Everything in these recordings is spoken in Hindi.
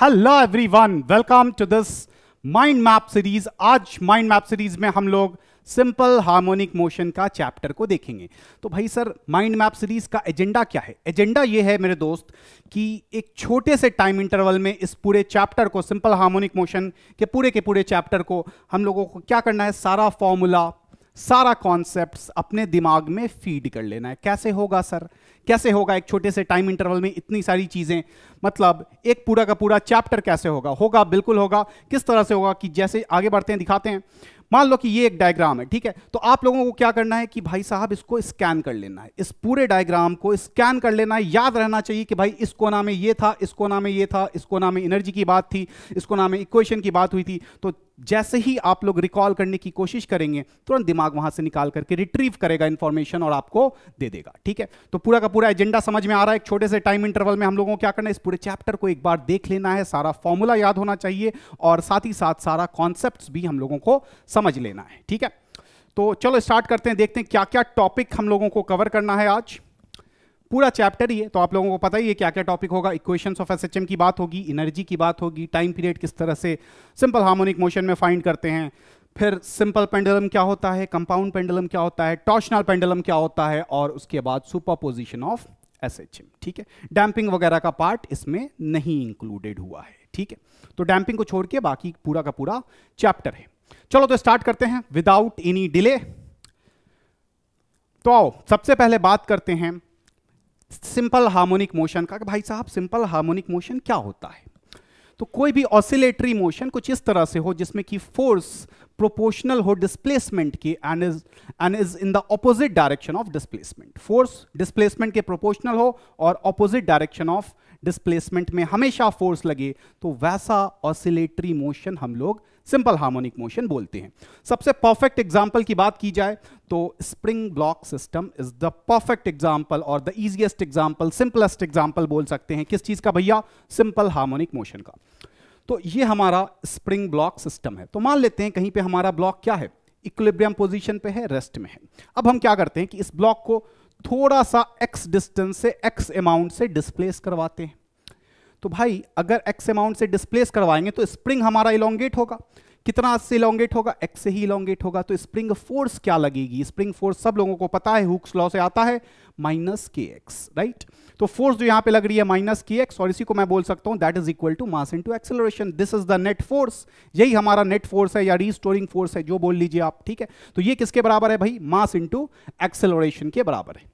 Hello everyone welcome to this mind map series आज माइंड मैप सीरीज में हम लोग सिंपल हार्मोनिक मोशन का चैप्टर को देखेंगे तो भाई सर माइंड मैप सीरीज का एजेंडा क्या है एजेंडा ये है मेरे दोस्त कि एक छोटे से टाइम इंटरवल में इस पूरे चैप्टर को सिंपल हार्मोनिक मोशन के पूरे के पूरे चैप्टर को हम लोगों को क्या करना है सारा फॉर्मूला सारा कॉन्सेप्ट अपने दिमाग में फीड कर लेना है कैसे होगा सर कैसे होगा एक छोटे से टाइम इंटरवल में इतनी सारी चीज़ें मतलब एक पूरा का पूरा चैप्टर कैसे होगा होगा बिल्कुल होगा किस तरह से होगा कि जैसे आगे बढ़ते हैं दिखाते हैं मान लो कि ये एक डायग्राम है ठीक है तो आप लोगों को क्या करना है कि भाई साहब इसको स्कैन कर लेना है इस पूरे डायग्राम को स्कैन कर लेना है याद रहना चाहिए कि भाई इस कोना में ये था इस कोना में ये था इस कोना में एनर्जी की बात थी इस कोना में इक्वेशन की बात हुई थी तो जैसे ही आप लोग रिकॉल करने की कोशिश करेंगे तुरंत दिमाग वहां से निकाल करके रिट्रीव करेगा इंफॉर्मेशन और आपको दे देगा ठीक है तो पूरा का पूरा एजेंडा समझ में आ रहा है एक छोटे से टाइम इंटरवल में हम लोगों को क्या करना है इस पूरे चैप्टर को एक बार देख लेना है सारा फॉर्मूला याद होना चाहिए और साथ ही साथ सारा कॉन्सेप्ट भी हम लोगों को समझ लेना है ठीक है तो चलो स्टार्ट करते हैं देखते हैं क्या क्या टॉपिक हम लोगों को कवर करना है आज पूरा चैप्टर ही है तो आप लोगों को पता ही है क्या क्या टॉपिक होगा इक्वेशंस ऑफ एसएचएम की बात होगी एनर्जी की बात होगी टाइम पीरियड किस तरह से सिंपल हार्मोनिक मोशन में फाइंड करते हैं फिर सिंपल पेंडुलम क्या होता है कंपाउंड पेंडुलम क्या होता है टॉशनल पेंडुलम क्या होता है और उसके बाद सुपर पोजिशन ऑफ एस ठीक है डैम्पिंग वगैरह का पार्ट इसमें नहीं इंक्लूडेड हुआ है ठीक है तो डैम्पिंग को छोड़ के बाकी पूरा का पूरा चैप्टर है चलो तो स्टार्ट करते हैं विदाउट एनी डिले तो आओ सबसे पहले बात करते हैं सिंपल हार्मोनिक मोशन का कि भाई साहब सिंपल हार्मोनिक मोशन क्या होता है तो कोई भी ऑसिलेटरी मोशन कुछ इस तरह से हो जिसमें कि फोर्स प्रोपोर्शनल हो डिस्प्लेसमेंट की and is and is in the opposite direction of displacement force displacement के प्रोपोर्शनल हो और ऑपोजिट डायरेक्शन ऑफ डिस्प्लेसमेंट में हमेशा फोर्स लगे तो वैसा ऑसिलेटरी मोशन हम लोग सिंपल हार्मोनिक मोशन बोलते हैं सबसे परफेक्ट एग्जांपल की बात की जाए तो spring block system is the perfect example और the easiest example simplest example बोल सकते हैं किस चीज का भैया सिंपल हार्मोनिक मोशन का तो ये हमारा स्प्रिंग ब्लॉक सिस्टम है तो मान लेते हैं कहीं पर हमारा ब्लॉक क्या है इक्विलिब्रियम पोजिशन पे है रेस्ट में है अब हम क्या करते हैं कि इस ब्लॉक को थोड़ा सा एक्स डिस्टेंस से एक्स अमाउंट से डिस्प्लेस करवाते हैं तो भाई अगर एक्स अमाउंट से डिस्प्लेस करवाएंगे तो स्प्रिंग हमारा इलोंगेट होगा कितना से इलांगेट होगा एक्स से ही इलांगेट होगा तो स्प्रिंग फोर्स क्या लगेगी स्प्रिंग फोर्स सब लोगों को पता है हुक्स लॉ से आता है माइनस के एक्स राइट तो फोर्स जो यहां पे लग रही है माइनस के एक्स और इसी को मैं बोल सकता हूं that is equal to mass into acceleration this is the net force यही हमारा नेट फोर्स है या रीस्टोरिंग फोर्स है जो बोल लीजिए आप ठीक है तो ये किसके बराबर है भाई मास इंटू एक्सेलोरेशन के बराबर है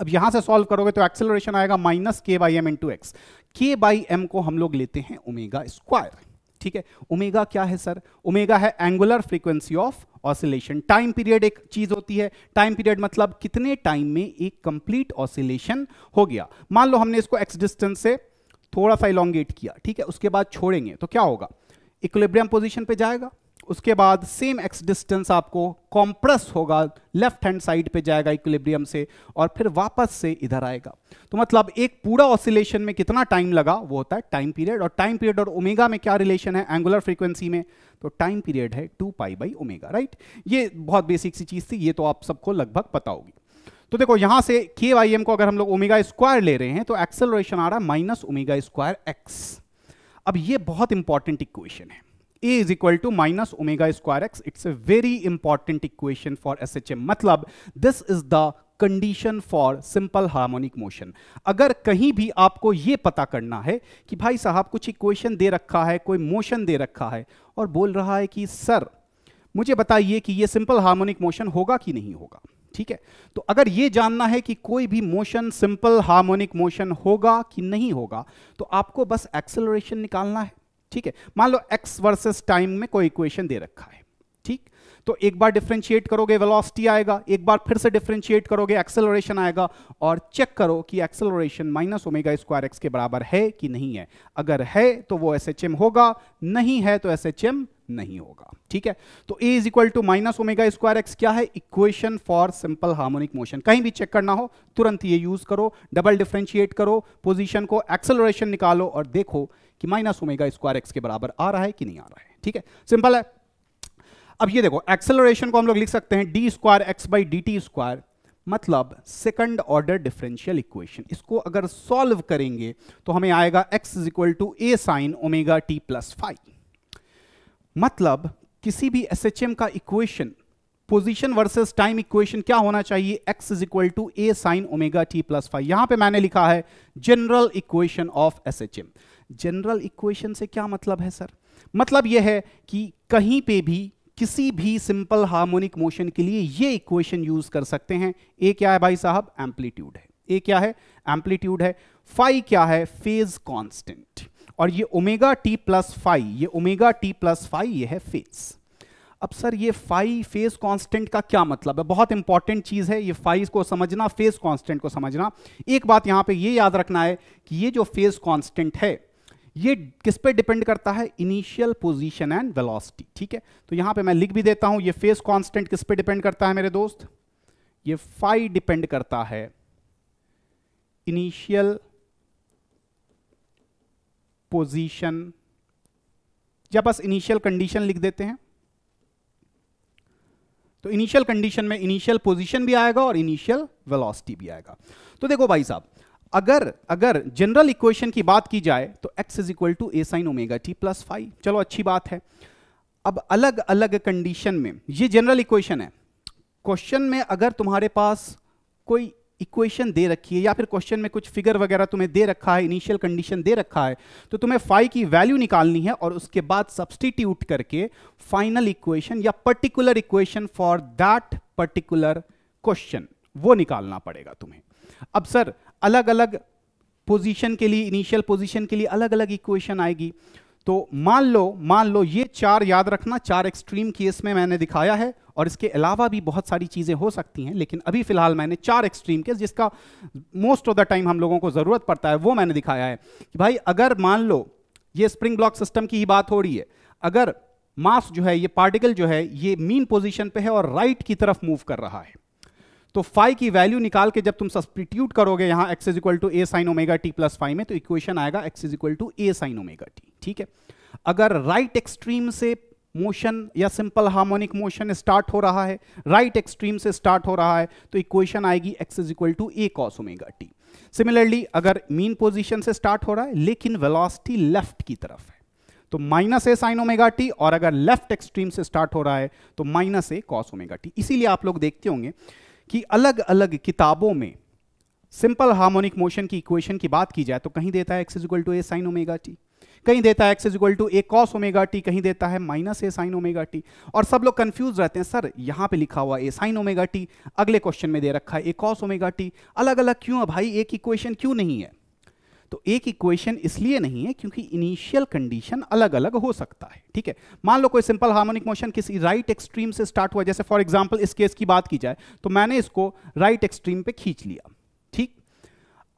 अब यहां से सॉल्व करोगे तो एक्सेलोरेशन आएगा minus K by M into X K by M को हम लोग लेते हैं ओमेगा स्क्वायर ठीक है ओमेगा क्या है सर ओमेगा है angular frequency of oscillation time period एक चीज होती है टाइम पीरियड मतलब कितने टाइम में एक कंप्लीट ऑसिलेशन हो गया मान लो हमने इसको एक्स डिस्टेंस से थोड़ा सा इलांगेट किया ठीक है उसके बाद छोड़ेंगे तो क्या होगा इक्वलिब्रियम पोजिशन पर जाएगा उसके बाद सेम एक्स डिस्टेंस आपको कॉम्प्रेस होगा लेफ्ट हैंड साइड पे जाएगा इक्विलिब्रियम से और फिर वापस से इधर आएगा तो मतलब एक पूरा ऑसिलेशन में कितना टाइम लगा वो होता है टाइम पीरियड और टाइम पीरियड और ओमेगा में क्या रिलेशन है एंगुलर फ्रीक्वेंसी में तो टाइम पीरियड है two pi by omega right ये बहुत बेसिक सी चीज थी ये तो आप सबको लगभग पता होगी तो देखो यहां से के वाई एम को अगर हम लोग ओमेगा स्क्वायर ले रहे हैं तो एक्सेलरेशन आ रहा है माइनस ओमेगा स्क्वायर एक्स अब ये बहुत इंपॉर्टेंट इक्वेशन है A is equal to minus omega square X it's a very important equation for S H M मतलब this is the condition for simple harmonic motion अगर कहीं भी आपको ये पता करना है कि भाई साहब कुछ इक्वेशन दे रखा है कोई मोशन दे रखा है और बोल रहा है कि सर मुझे बताइए कि यह सिंपल हार्मोनिक मोशन होगा कि नहीं होगा ठीक है तो अगर यह जानना है कि कोई भी मोशन सिंपल हार्मोनिक मोशन होगा कि नहीं होगा तो आपको बस एक्सेलरेशन निकालना है ठीक है मान लो x वर्सेस टाइम में कोई इक्वेशन दे रखा है ठीक तो एक बार डिफ्रेंशिएट करोगे वेलोसिटी आएगा एक बार फिर से डिफ्रेंशिएट करोगे एक्सेलरेशन आएगा और चेक करो कि acceleration minus omega square x के बराबर है कि नहीं है अगर है तो वो एस होगा नहीं है तो एस नहीं होगा ठीक है तो a is equal to minus omega square x क्या है equation for simple harmonic motion कहीं भी चेक करना हो तुरंत ये यूज करो डबल डिफ्रेंशिएट करो पोजीशन को एक्सेलोरेशन निकालो और देखो कि माइनस ओमेगा स्क्वायर एक्स के बराबर आ रहा है कि नहीं आ रहा है ठीक है सिंपल है अब ये देखो एक्सेलरेशन को हम लोग लिख सकते हैं d square x by D t square मतलब सेकंड ऑर्डर डिफरेंशियल इक्वेशन इसको अगर सॉल्व करेंगे तो हमें आएगा x is equal to a sine omega T plus five मतलब किसी भी एसएचएम का equation position versus time equation क्या होना चाहिए x is equal to a sine omega T plus five यहां पर मैंने लिखा है general equation of SHM general equation से क्या मतलब है सर मतलब यह है कि कहीं पे भी किसी भी सिंपल हार्मोनिक मोशन के लिए ये इक्वेशन यूज कर सकते हैं ए क्या है भाई साहब एम्पलीट्यूड है ए क्या है एम्पलीट्यूड है फाइव क्या है फेज कांस्टेंट और ये ओमेगा टी प्लस फाइव ये ओमेगा टी प्लस फाइव ये है फेज अब सर ये फाइव फेज कांस्टेंट का क्या मतलब है बहुत इंपॉर्टेंट चीज है ये फाइव को समझना फेज कांस्टेंट को समझना एक बात यहां पे ये याद रखना है कि ये जो फेज कांस्टेंट है ये किस पे डिपेंड करता है इनिशियल पोजीशन एंड वेलोसिटी ठीक है तो यहां पे मैं लिख भी देता हूं ये फेस कांस्टेंट किस पे डिपेंड करता है मेरे दोस्त ये फाइव डिपेंड करता है इनिशियल पोजीशन या बस इनिशियल कंडीशन लिख देते हैं तो इनिशियल कंडीशन में इनिशियल पोजीशन भी आएगा और इनिशियल वेलोसिटी भी आएगा तो देखो भाई साहब अगर अगर जनरल इक्वेशन की बात की जाए तो x is equal to a sine omega T plus five चलो अच्छी बात है अब अलग अलग कंडीशन में ये जनरल इक्वेशन है क्वेश्चन में अगर तुम्हारे पास कोई इक्वेशन दे रखी है या फिर क्वेश्चन में कुछ फिगर वगैरह तुम्हें दे रखा है इनिशियल कंडीशन दे रखा है तो तुम्हें फाइव की वैल्यू निकालनी है और उसके बाद सब्सटीट्यूट करके फाइनल इक्वेशन या particular equation for that particular question वो निकालना पड़ेगा तुम्हें अब सर अलग अलग पोजीशन के लिए इनिशियल पोजीशन के लिए अलग अलग इक्वेशन आएगी तो मान लो मान लो ये चार याद रखना चार एक्सट्रीम केस में मैंने दिखाया है और इसके अलावा भी बहुत सारी चीज़ें हो सकती हैं लेकिन अभी फिलहाल मैंने चार एक्सट्रीम केस जिसका मोस्ट ऑफ द टाइम हम लोगों को ज़रूरत पड़ता है वो मैंने दिखाया है कि भाई अगर मान लो ये स्प्रिंग ब्लॉक सिस्टम की ही बात हो रही है अगर मास जो है ये पार्टिकल जो है ये मीन पोजिशन पे है और राइट right की तरफ मूव कर रहा है तो फाइव की वैल्यू निकाल के जब तुम सब्सटीट्यूट करोगे यहां x is equal to a sine omega T plus five में तो इक्वेशन आएगा x is equal to a sine omega t ठीक है अगर राइट right एक्सट्रीम से मोशन या सिंपल हार्मोनिक मोशन स्टार्ट हो रहा है राइट right एक्सट्रीम से स्टार्ट हो रहा है तो इक्वेशन आएगी x is equal to a cos omega t similarly अगर मीन पोजिशन से स्टार्ट हो रहा है लेकिन वेलोसिटी लेफ्ट की तरफ है तो minus a sine omega t और अगर लेफ्ट एक्सट्रीम से स्टार्ट हो रहा है तो minus a cos omega t इसीलिए आप लोग देखते होंगे कि अलग अलग किताबों में सिंपल हार्मोनिक मोशन की इक्वेशन की बात की जाए तो कहीं देता है x equal to a sine omega t कहीं देता है x equal to a cos omega t कहीं देता है minus a sine omega t और सब लोग कंफ्यूज रहते हैं सर यहां पे लिखा हुआ ए साइन ओमेगा टी अगले क्वेश्चन में दे रखा है ए कॉस ओमेगा टी अलग अलग क्यों है भाई एक इक्वेशन क्यों नहीं है तो एक इक्वेशन इसलिए नहीं है क्योंकि इनिशियल कंडीशन अलग अलग हो सकता है ठीक है मान लो कोई सिंपल हार्मोनिक मोशन किसी राइट right एक्सट्रीम से स्टार्ट हुआ जैसे फॉर एग्जाम्पल इस केस की बात की जाए तो मैंने इसको राइट right एक्सट्रीम पे खींच लिया ठीक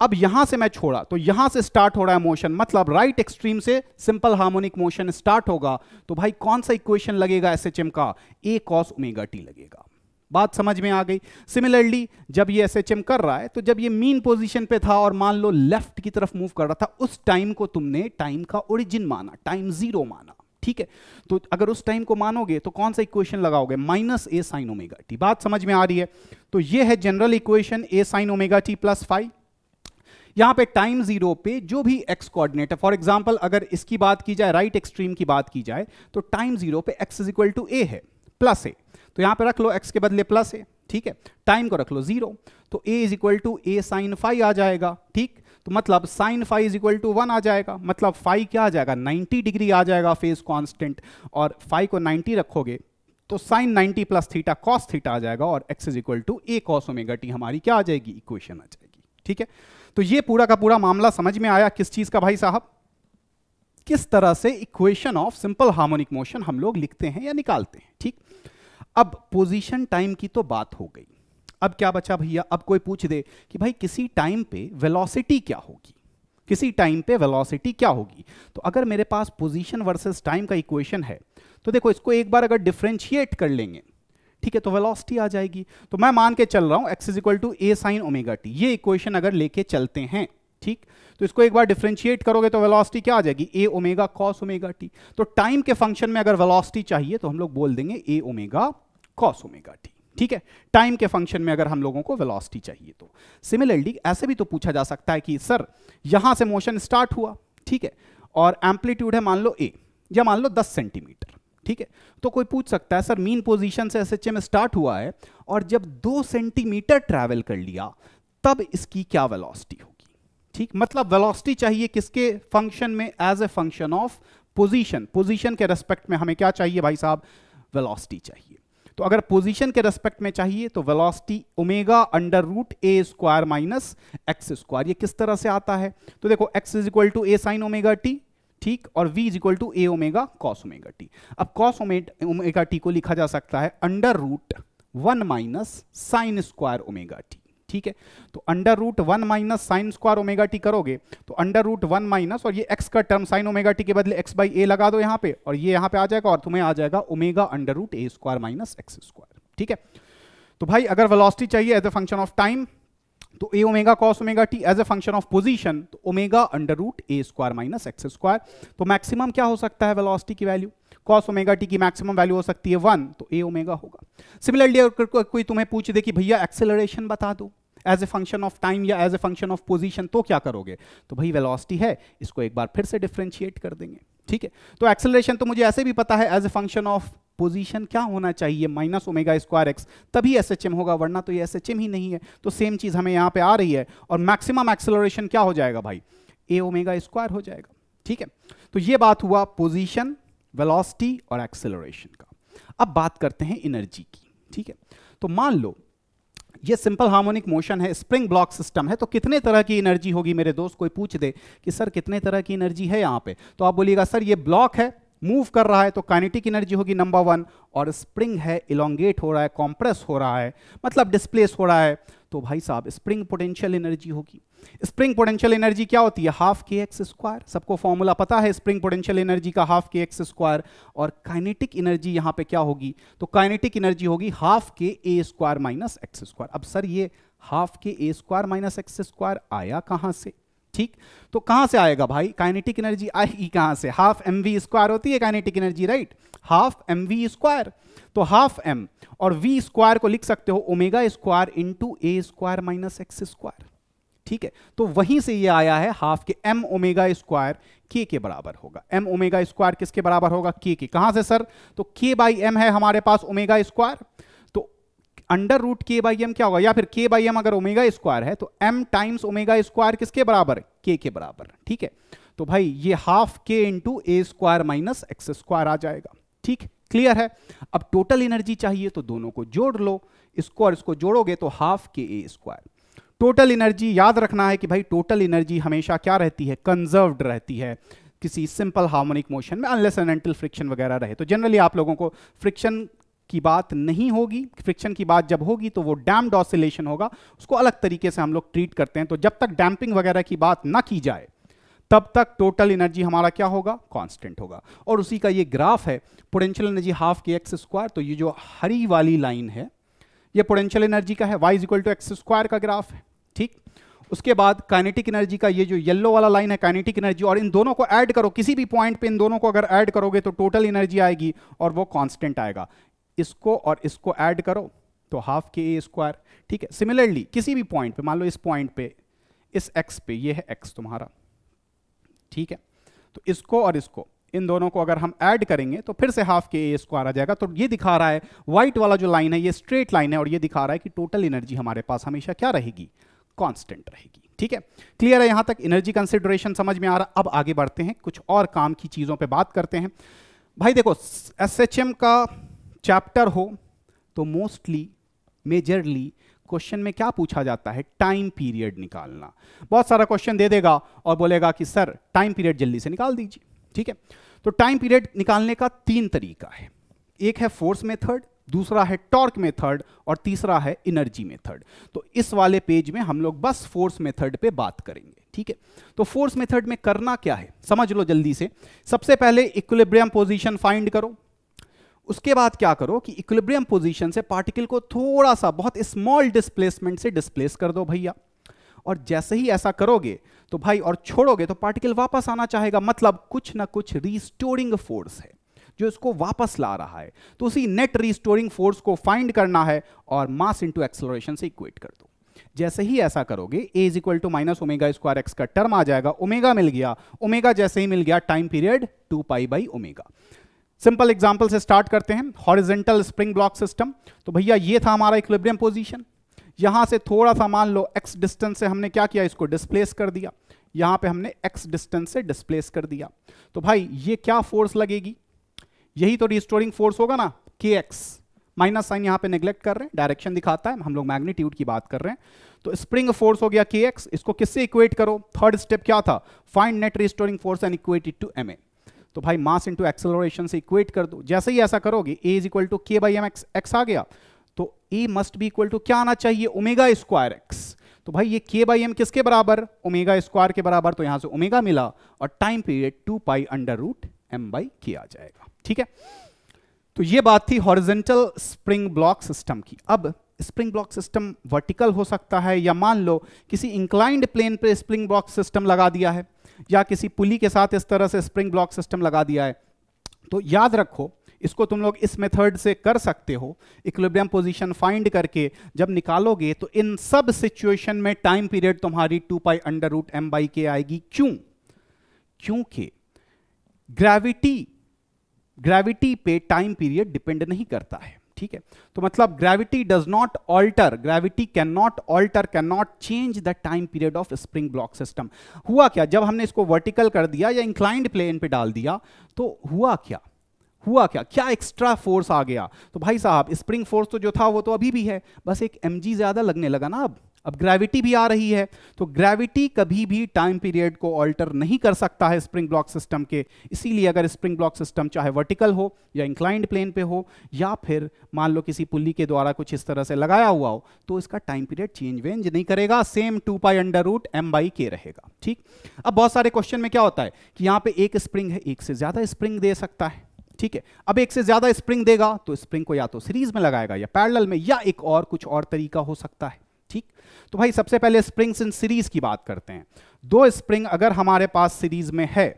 अब यहां से मैं छोड़ा तो यहां से स्टार्ट हो रहा है मोशन मतलब राइट right एक्सट्रीम से सिंपल हार्मोनिक मोशन स्टार्ट होगा तो भाई कौन सा इक्वेशन लगेगा एस एच एम का ए कॉस उमेगा टी लगेगा बात समझ में आ गई सिमिलरली जब ये एस कर रहा है तो जब ये मीन पोजीशन पे था और मान लो लेफ्ट की तरफ मूव कर रहा था उस टाइम को तुमने टाइम का ओरिजिन माना टाइम जीरो माना ठीक है तो अगर उस टाइम को मानोगे तो कौन सा इक्वेशन लगाओगे minus a sine omega t बात समझ में आ रही है तो ये है general equation a sine omega T plus five यहां पे टाइम जीरो पे जो भी एक्स कोऑर्डिनेट है फॉर एग्जांपल अगर इसकी बात की जाए राइट right एक्सट्रीम की बात की जाए तो टाइम जीरो पे x is equal to a है प्लस ए तो यहां पे रख लो एक्स के बदले प्लस है ठीक है टाइम को रख लो जीरो तो a is equal to a sine five आ जाएगा ठीक तो मतलब sine five is equal to one आ जाएगा मतलब फाइव क्या आ जाएगा 90 डिग्री आ जाएगा फेज कॉन्स्टेंट और फाइव को 90 रखोगे तो sine 90 plus theta cos theta आ जाएगा और x is equal to a cos omega t हमारी क्या आ जाएगी इक्वेशन आ जाएगी ठीक है तो ये पूरा का पूरा मामला समझ में आया किस चीज का भाई साहब किस तरह से equation of simple harmonic motion हम लोग लिखते हैं या निकालते हैं ठीक अब पोजीशन टाइम की तो बात हो गई अब क्या बचा भैया अब कोई पूछ दे कि भाई किसी टाइम पे वेलोसिटी क्या होगी किसी टाइम पे वेलोसिटी क्या होगी तो अगर मेरे पास पोजीशन वर्सेस टाइम का इक्वेशन है तो देखो इसको एक बार अगर डिफ्रेंशिएट कर लेंगे ठीक है तो वेलोसिटी आ जाएगी तो मैं मान के चल रहा हूं x is equal to a sine omega t ये इक्वेशन अगर लेके चलते हैं ठीक तो इसको एक बार डिफ्रेंशिएट करोगे तो वेलोसिटी क्या आ जाएगी a omega cos omega T तो टाइम के फंक्शन में अगर वेलोसिटी चाहिए तो हम लोग बोल देंगे a omega cos omega t ठीक है टाइम के फंक्शन में अगर हम लोगों को वेलोसिटी चाहिए तो सिमिलरली ऐसे भी तो पूछा जा सकता है कि सर यहां से मोशन स्टार्ट हुआ ठीक है और एम्पलीट्यूड है मान लो ए या मान लो 10 सेंटीमीटर ठीक है तो कोई पूछ सकता है सर मीन पोजीशन से एस में स्टार्ट हुआ है और जब दो सेंटीमीटर ट्रेवल कर लिया तब इसकी क्या वेलोसिटी होगी ठीक मतलब वेलोसिटी चाहिए किसके फंक्शन में as a function of position position के रेस्पेक्ट में हमें क्या चाहिए भाई साहब वेलोसिटी चाहिए तो अगर पोजीशन के रेस्पेक्ट में चाहिए तो वेलोसिटी ओमेगा अंडर रूट ए स्क्वायर माइनस एक्स स्क्वायर ये किस तरह से आता है तो देखो x is equal to a sine omega t ठीक और v is equal to a omega cos omega t अब कॉस ओमेगा टी को लिखा जा सकता है under root one minus sine square omega t ठीक है तो under root one minus sine square omega t करोगे तो अंडर रूट वन माइनस और ये एक्स का टर्म साइन ओमेगा टी के बदले एक्स बाई ए लगा दो यहाँ पे और ये यहाँ पे आ जाएगा और तुम्हें आ जाएगा ओमेगा अंडर रूट ए स्क्वायर माइनस एक्स स्क्वायर ठीक है तो भाई अगर वेलोसिटी चाहिए as a function of time तो a omega cos omega t as a function of position तो ओमेगा अंडर रूट ए स्क्वायर माइनस एक्स स्क्वायर तो मैक्सिमम क्या हो सकता है वेलोसिटी की वैल्यू कॉस ओमेगा टी की मैक्सिमम वैल्यू हो सकती है वन तो ए ओमेगा होगा सिमिलरली अगर कोई तुम्हें पूछ दे कि भैया एक्सेलरेशन बता दो as a function of time या as a function of position तो क्या करोगे तो भाई वेलॉसिटी है इसको एक बार फिर से डिफ्रेंशिएट कर देंगे ठीक है तो एक्सेलरेशन तो मुझे ऐसे भी पता है as a function of position क्या होना चाहिए माइनस ओमेगा स्क्वायर एक्स तभी एस एच एम होगा वरना तो ये एस एच एम ही नहीं है तो सेम चीज़ हमें यहां पे आ रही है और मैक्सिमम एक्सेलरेशन क्या हो जाएगा भाई ए ओमेगा स्क्वायर हो जाएगा ठीक है तो ये बात हुआ पोजीशन वेलोसिटी और एक्सेलरेशन का अब बात करते हैं एनर्जी की ठीक है तो मान लो ये सिंपल हार्मोनिक मोशन है स्प्रिंग ब्लॉक सिस्टम है तो कितने तरह की एनर्जी होगी मेरे दोस्त कोई पूछ दे कि सर कितने तरह की एनर्जी है यहां पे तो आप बोलिएगा सर ये ब्लॉक है मूव कर रहा है तो काइनेटिक एनर्जी होगी नंबर वन और स्प्रिंग है इलोंगेट हो रहा है कॉम्प्रेस हो रहा है मतलब डिस्प्लेस हो रहा है तो भाई साहब स्प्रिंग पोटेंशियल एनर्जी होगी स्प्रिंग पोटेंशियल एनर्जी क्या होती है हाफ के एक्स स्क्वायर सबको फॉर्मूला पता है स्प्रिंग पोटेंशियल एनर्जी का हाफ के एक्स स्क्वायर और काइनेटिक एनर्जी यहां पे क्या होगी तो काइनेटिक एनर्जी होगी half k a square minus x square अब सर ये half k a square minus x square आया कहां से ठीक तो कहाँ से आएगा भाई काइनेटिक एनर्जी आएगी कहाँ से हाफ एम वी स्क्वायर होती है kinetic energy right half M we square तो हाफ एम और वी स्क्वायर को लिख सकते हो omega square into a square minus x square ठीक है तो वहीं से ये आया है हाफ के एम ओमेगा स्क्वायर के के बराबर होगा एम ओमेगा स्क्वायर किसके बराबर होगा के के कहां से सर तो के बाई एम है हमारे पास omega square under root k by m क्या होगा या फिर के बाई एम अगर ओमेगा स्क्वायर है तो एम टाइम्स ओमेगा स्क्वायर किसके बराबर है के के बराबर ठीक है तो भाई ये half k into a square minus x square आ जाएगा ठीक क्लियर है अब टोटल एनर्जी चाहिए तो दोनों को जोड़ लो इसको और इसको जोड़ोगे तो half k a square total energy याद रखना है कि भाई टोटल एनर्जी हमेशा क्या रहती है कंजर्व्ड रहती है किसी सिंपल हार्मोनिक मोशन में अनलेस एंड एंटल फ्रिक्शन वगैरह रहे तो जनरली आप लोगों को फ्रिक्शन की बात नहीं होगी फ्रिक्शन की बात जब होगी तो वो डैम्ड ऑसिलेशन होगा उसको अलग तरीके से हम लोग ट्रीट करते हैं तो जब तक डैम्पिंग वगैरह की बात ना की जाए तब तक टोटल एनर्जी हमारा क्या होगा कांस्टेंट होगा और उसी का ये ग्राफ है पोटेंशियल एनर्जी हाफ के एक्स स्क्वायर तो ये जो हरी वाली लाइन है ये पोटेंशियल एनर्जी का है y equal to x square का ग्राफ है ठीक उसके बाद काइनेटिक एनर्जी का ये जो येलो वाला लाइन है काइनेटिक एनर्जी और इन दोनों को ऐड करो किसी भी पॉइंट पे इन दोनों को अगर ऐड करोगे तो टोटल एनर्जी आएगी और वो कांस्टेंट आएगा इसको और इसको ऐड करो तो हाफ के ए स्क्वायर ठीक है सिमिलरली किसी भी पॉइंट पे मान लो इस पॉइंट पे इस एक्स पे ये है एक्स तुम्हारा ठीक है तो इसको और इसको इन दोनों को अगर हम ऐड करेंगे तो फिर से हाफ के ए स्क्वायर आ जाएगा तो ये दिखा रहा है व्हाइट वाला जो लाइन है ये स्ट्रेट लाइन है और ये दिखा रहा है कि टोटल एनर्जी हमारे पास हमेशा क्या रहेगी कॉन्स्टेंट रहेगी ठीक है क्लियर है यहां तक एनर्जी कंसिडरेशन समझ में आ रहा अब आगे बढ़ते हैं कुछ और काम की चीजों पे बात करते हैं भाई देखो एस का चैप्टर हो तो मोस्टली मेजरली क्वेश्चन में क्या पूछा जाता है टाइम पीरियड निकालना बहुत सारा क्वेश्चन दे देगा और बोलेगा कि सर टाइम पीरियड जल्दी से निकाल दीजिए ठीक है तो टाइम पीरियड निकालने का तीन तरीका है एक है फोर्स मेथड दूसरा है टॉर्क मेथड और तीसरा है इनर्जी मेथड तो इस वाले पेज में हम लोग बस फोर्स मेथड पे बात करेंगे ठीक है तो फोर्स मेथड में करना क्या है समझ लो जल्दी से सबसे पहले इक्विलिब्रियम पोजीशन फाइंड करो उसके बाद क्या करो कि इक्विलिब्रियम पोजीशन से पार्टिकल को थोड़ा सा बहुत स्मॉल डिस्प्लेसमेंट से डिस्प्लेस कर दो भैया और जैसे ही ऐसा करोगे तो भाई और छोड़ोगे तो पार्टिकल वापस आना चाहेगा मतलब कुछ ना कुछ रिस्टोरिंग फोर्स है जो इसको वापस ला रहा है तो उसी नेट रिस्टोरिंग फोर्स को फाइंड करना है और मास इंटू एक्सलोरेशन से इक्वेट कर दो जैसे ही ऐसा करोगे ए is equal to minus omega square x का टर्म आ जाएगा ओमेगा मिल गया ओमेगा जैसे ही मिल गया time period two pi by omega simple example से स्टार्ट करते हैं हॉरिजेंटल स्प्रिंग ब्लॉक सिस्टम तो भैया ये था हमारा इक्विलिब्रियम पोजीशन यहां से थोड़ा सा मान लो एक्स डिस्टेंस से हमने क्या किया इसको डिस्प्लेस कर दिया यहां पे हमने एक्स डिस्टेंस से डिस्प्लेस कर दिया तो भाई ये क्या फोर्स लगेगी यही तो रिस्टोरिंग फोर्स होगा ना के एक्स माइनस साइन यहाँ पे नेग्लेक्ट कर रहे हैं डायरेक्शन दिखाता है हम लोग मैग्नीट्यूड की बात कर रहे हैं तो स्प्रिंग फोर्स हो गया के एक्स इसको किससे इक्वेट करो थर्ड स्टेप क्या था find net restoring force and equated to M A तो भाई मास इंटू एक्सेलरेशन से इक्वेट कर दो जैसे ही ऐसा करोगे ए is equal to k by m x x आ गया तो a must be equal to क्या आना चाहिए ओमेगा स्क्वायर एक्स तो भाई ये के बाई एम किसके बराबर ओमेगा स्क्वायर के बराबर तो यहां से ओमेगा मिला और time period two pi under root M by k आ जाएगा ठीक है तो ये बात थी हॉरिजेंटल स्प्रिंग ब्लॉक सिस्टम की अब स्प्रिंग ब्लॉक सिस्टम वर्टिकल हो सकता है या मान लो किसी इंक्लाइंड प्लेन पे स्प्रिंग ब्लॉक सिस्टम लगा दिया है या किसी पुली के साथ इस तरह से स्प्रिंग ब्लॉक सिस्टम लगा दिया है तो याद रखो इसको तुम लोग इस मेथड से कर सकते हो इक्विलिब्रियम पोजीशन फाइंड करके जब निकालोगे तो इन सब सिचुएशन में टाइम पीरियड तुम्हारी two pi under root M by k आएगी क्यों क्योंकि ग्रेविटी ग्रेविटी पे टाइम पीरियड डिपेंड नहीं करता है ठीक है तो मतलब gravity does not alter gravity can not alter can not change the time period of spring block system हुआ क्या जब हमने इसको वर्टिकल कर दिया या इंक्लाइंड प्लेन पे डाल दिया तो हुआ क्या हुआ क्या क्या एक्स्ट्रा फोर्स आ गया तो भाई साहब स्प्रिंग फोर्स तो जो था वो तो अभी भी है बस एक एम ज़्यादा लगने लगा ना अब अब ग्रेविटी भी आ रही है तो ग्रेविटी कभी भी टाइम पीरियड को ऑल्टर नहीं कर सकता है स्प्रिंग ब्लॉक सिस्टम के इसीलिए अगर स्प्रिंग ब्लॉक सिस्टम चाहे वर्टिकल हो या इंक्लाइंड प्लेन पे हो या फिर मान लो किसी पुल्ली के द्वारा कुछ इस तरह से लगाया हुआ हो तो इसका टाइम पीरियड चेंज वेंज नहीं करेगा same two pi under root M by k रहेगा ठीक अब बहुत सारे क्वेश्चन में क्या होता है कि यहाँ पे एक स्प्रिंग है एक से ज्यादा स्प्रिंग दे सकता है ठीक है अब एक से ज्यादा स्प्रिंग देगा तो स्प्रिंग को या तो सीरीज में लगाएगा या पैरेलल में या एक और कुछ और तरीका हो सकता है ठीक तो भाई सबसे पहले स्प्रिंग्स इन सीरीज की बात करते हैं दो स्प्रिंग अगर हमारे पास सीरीज में है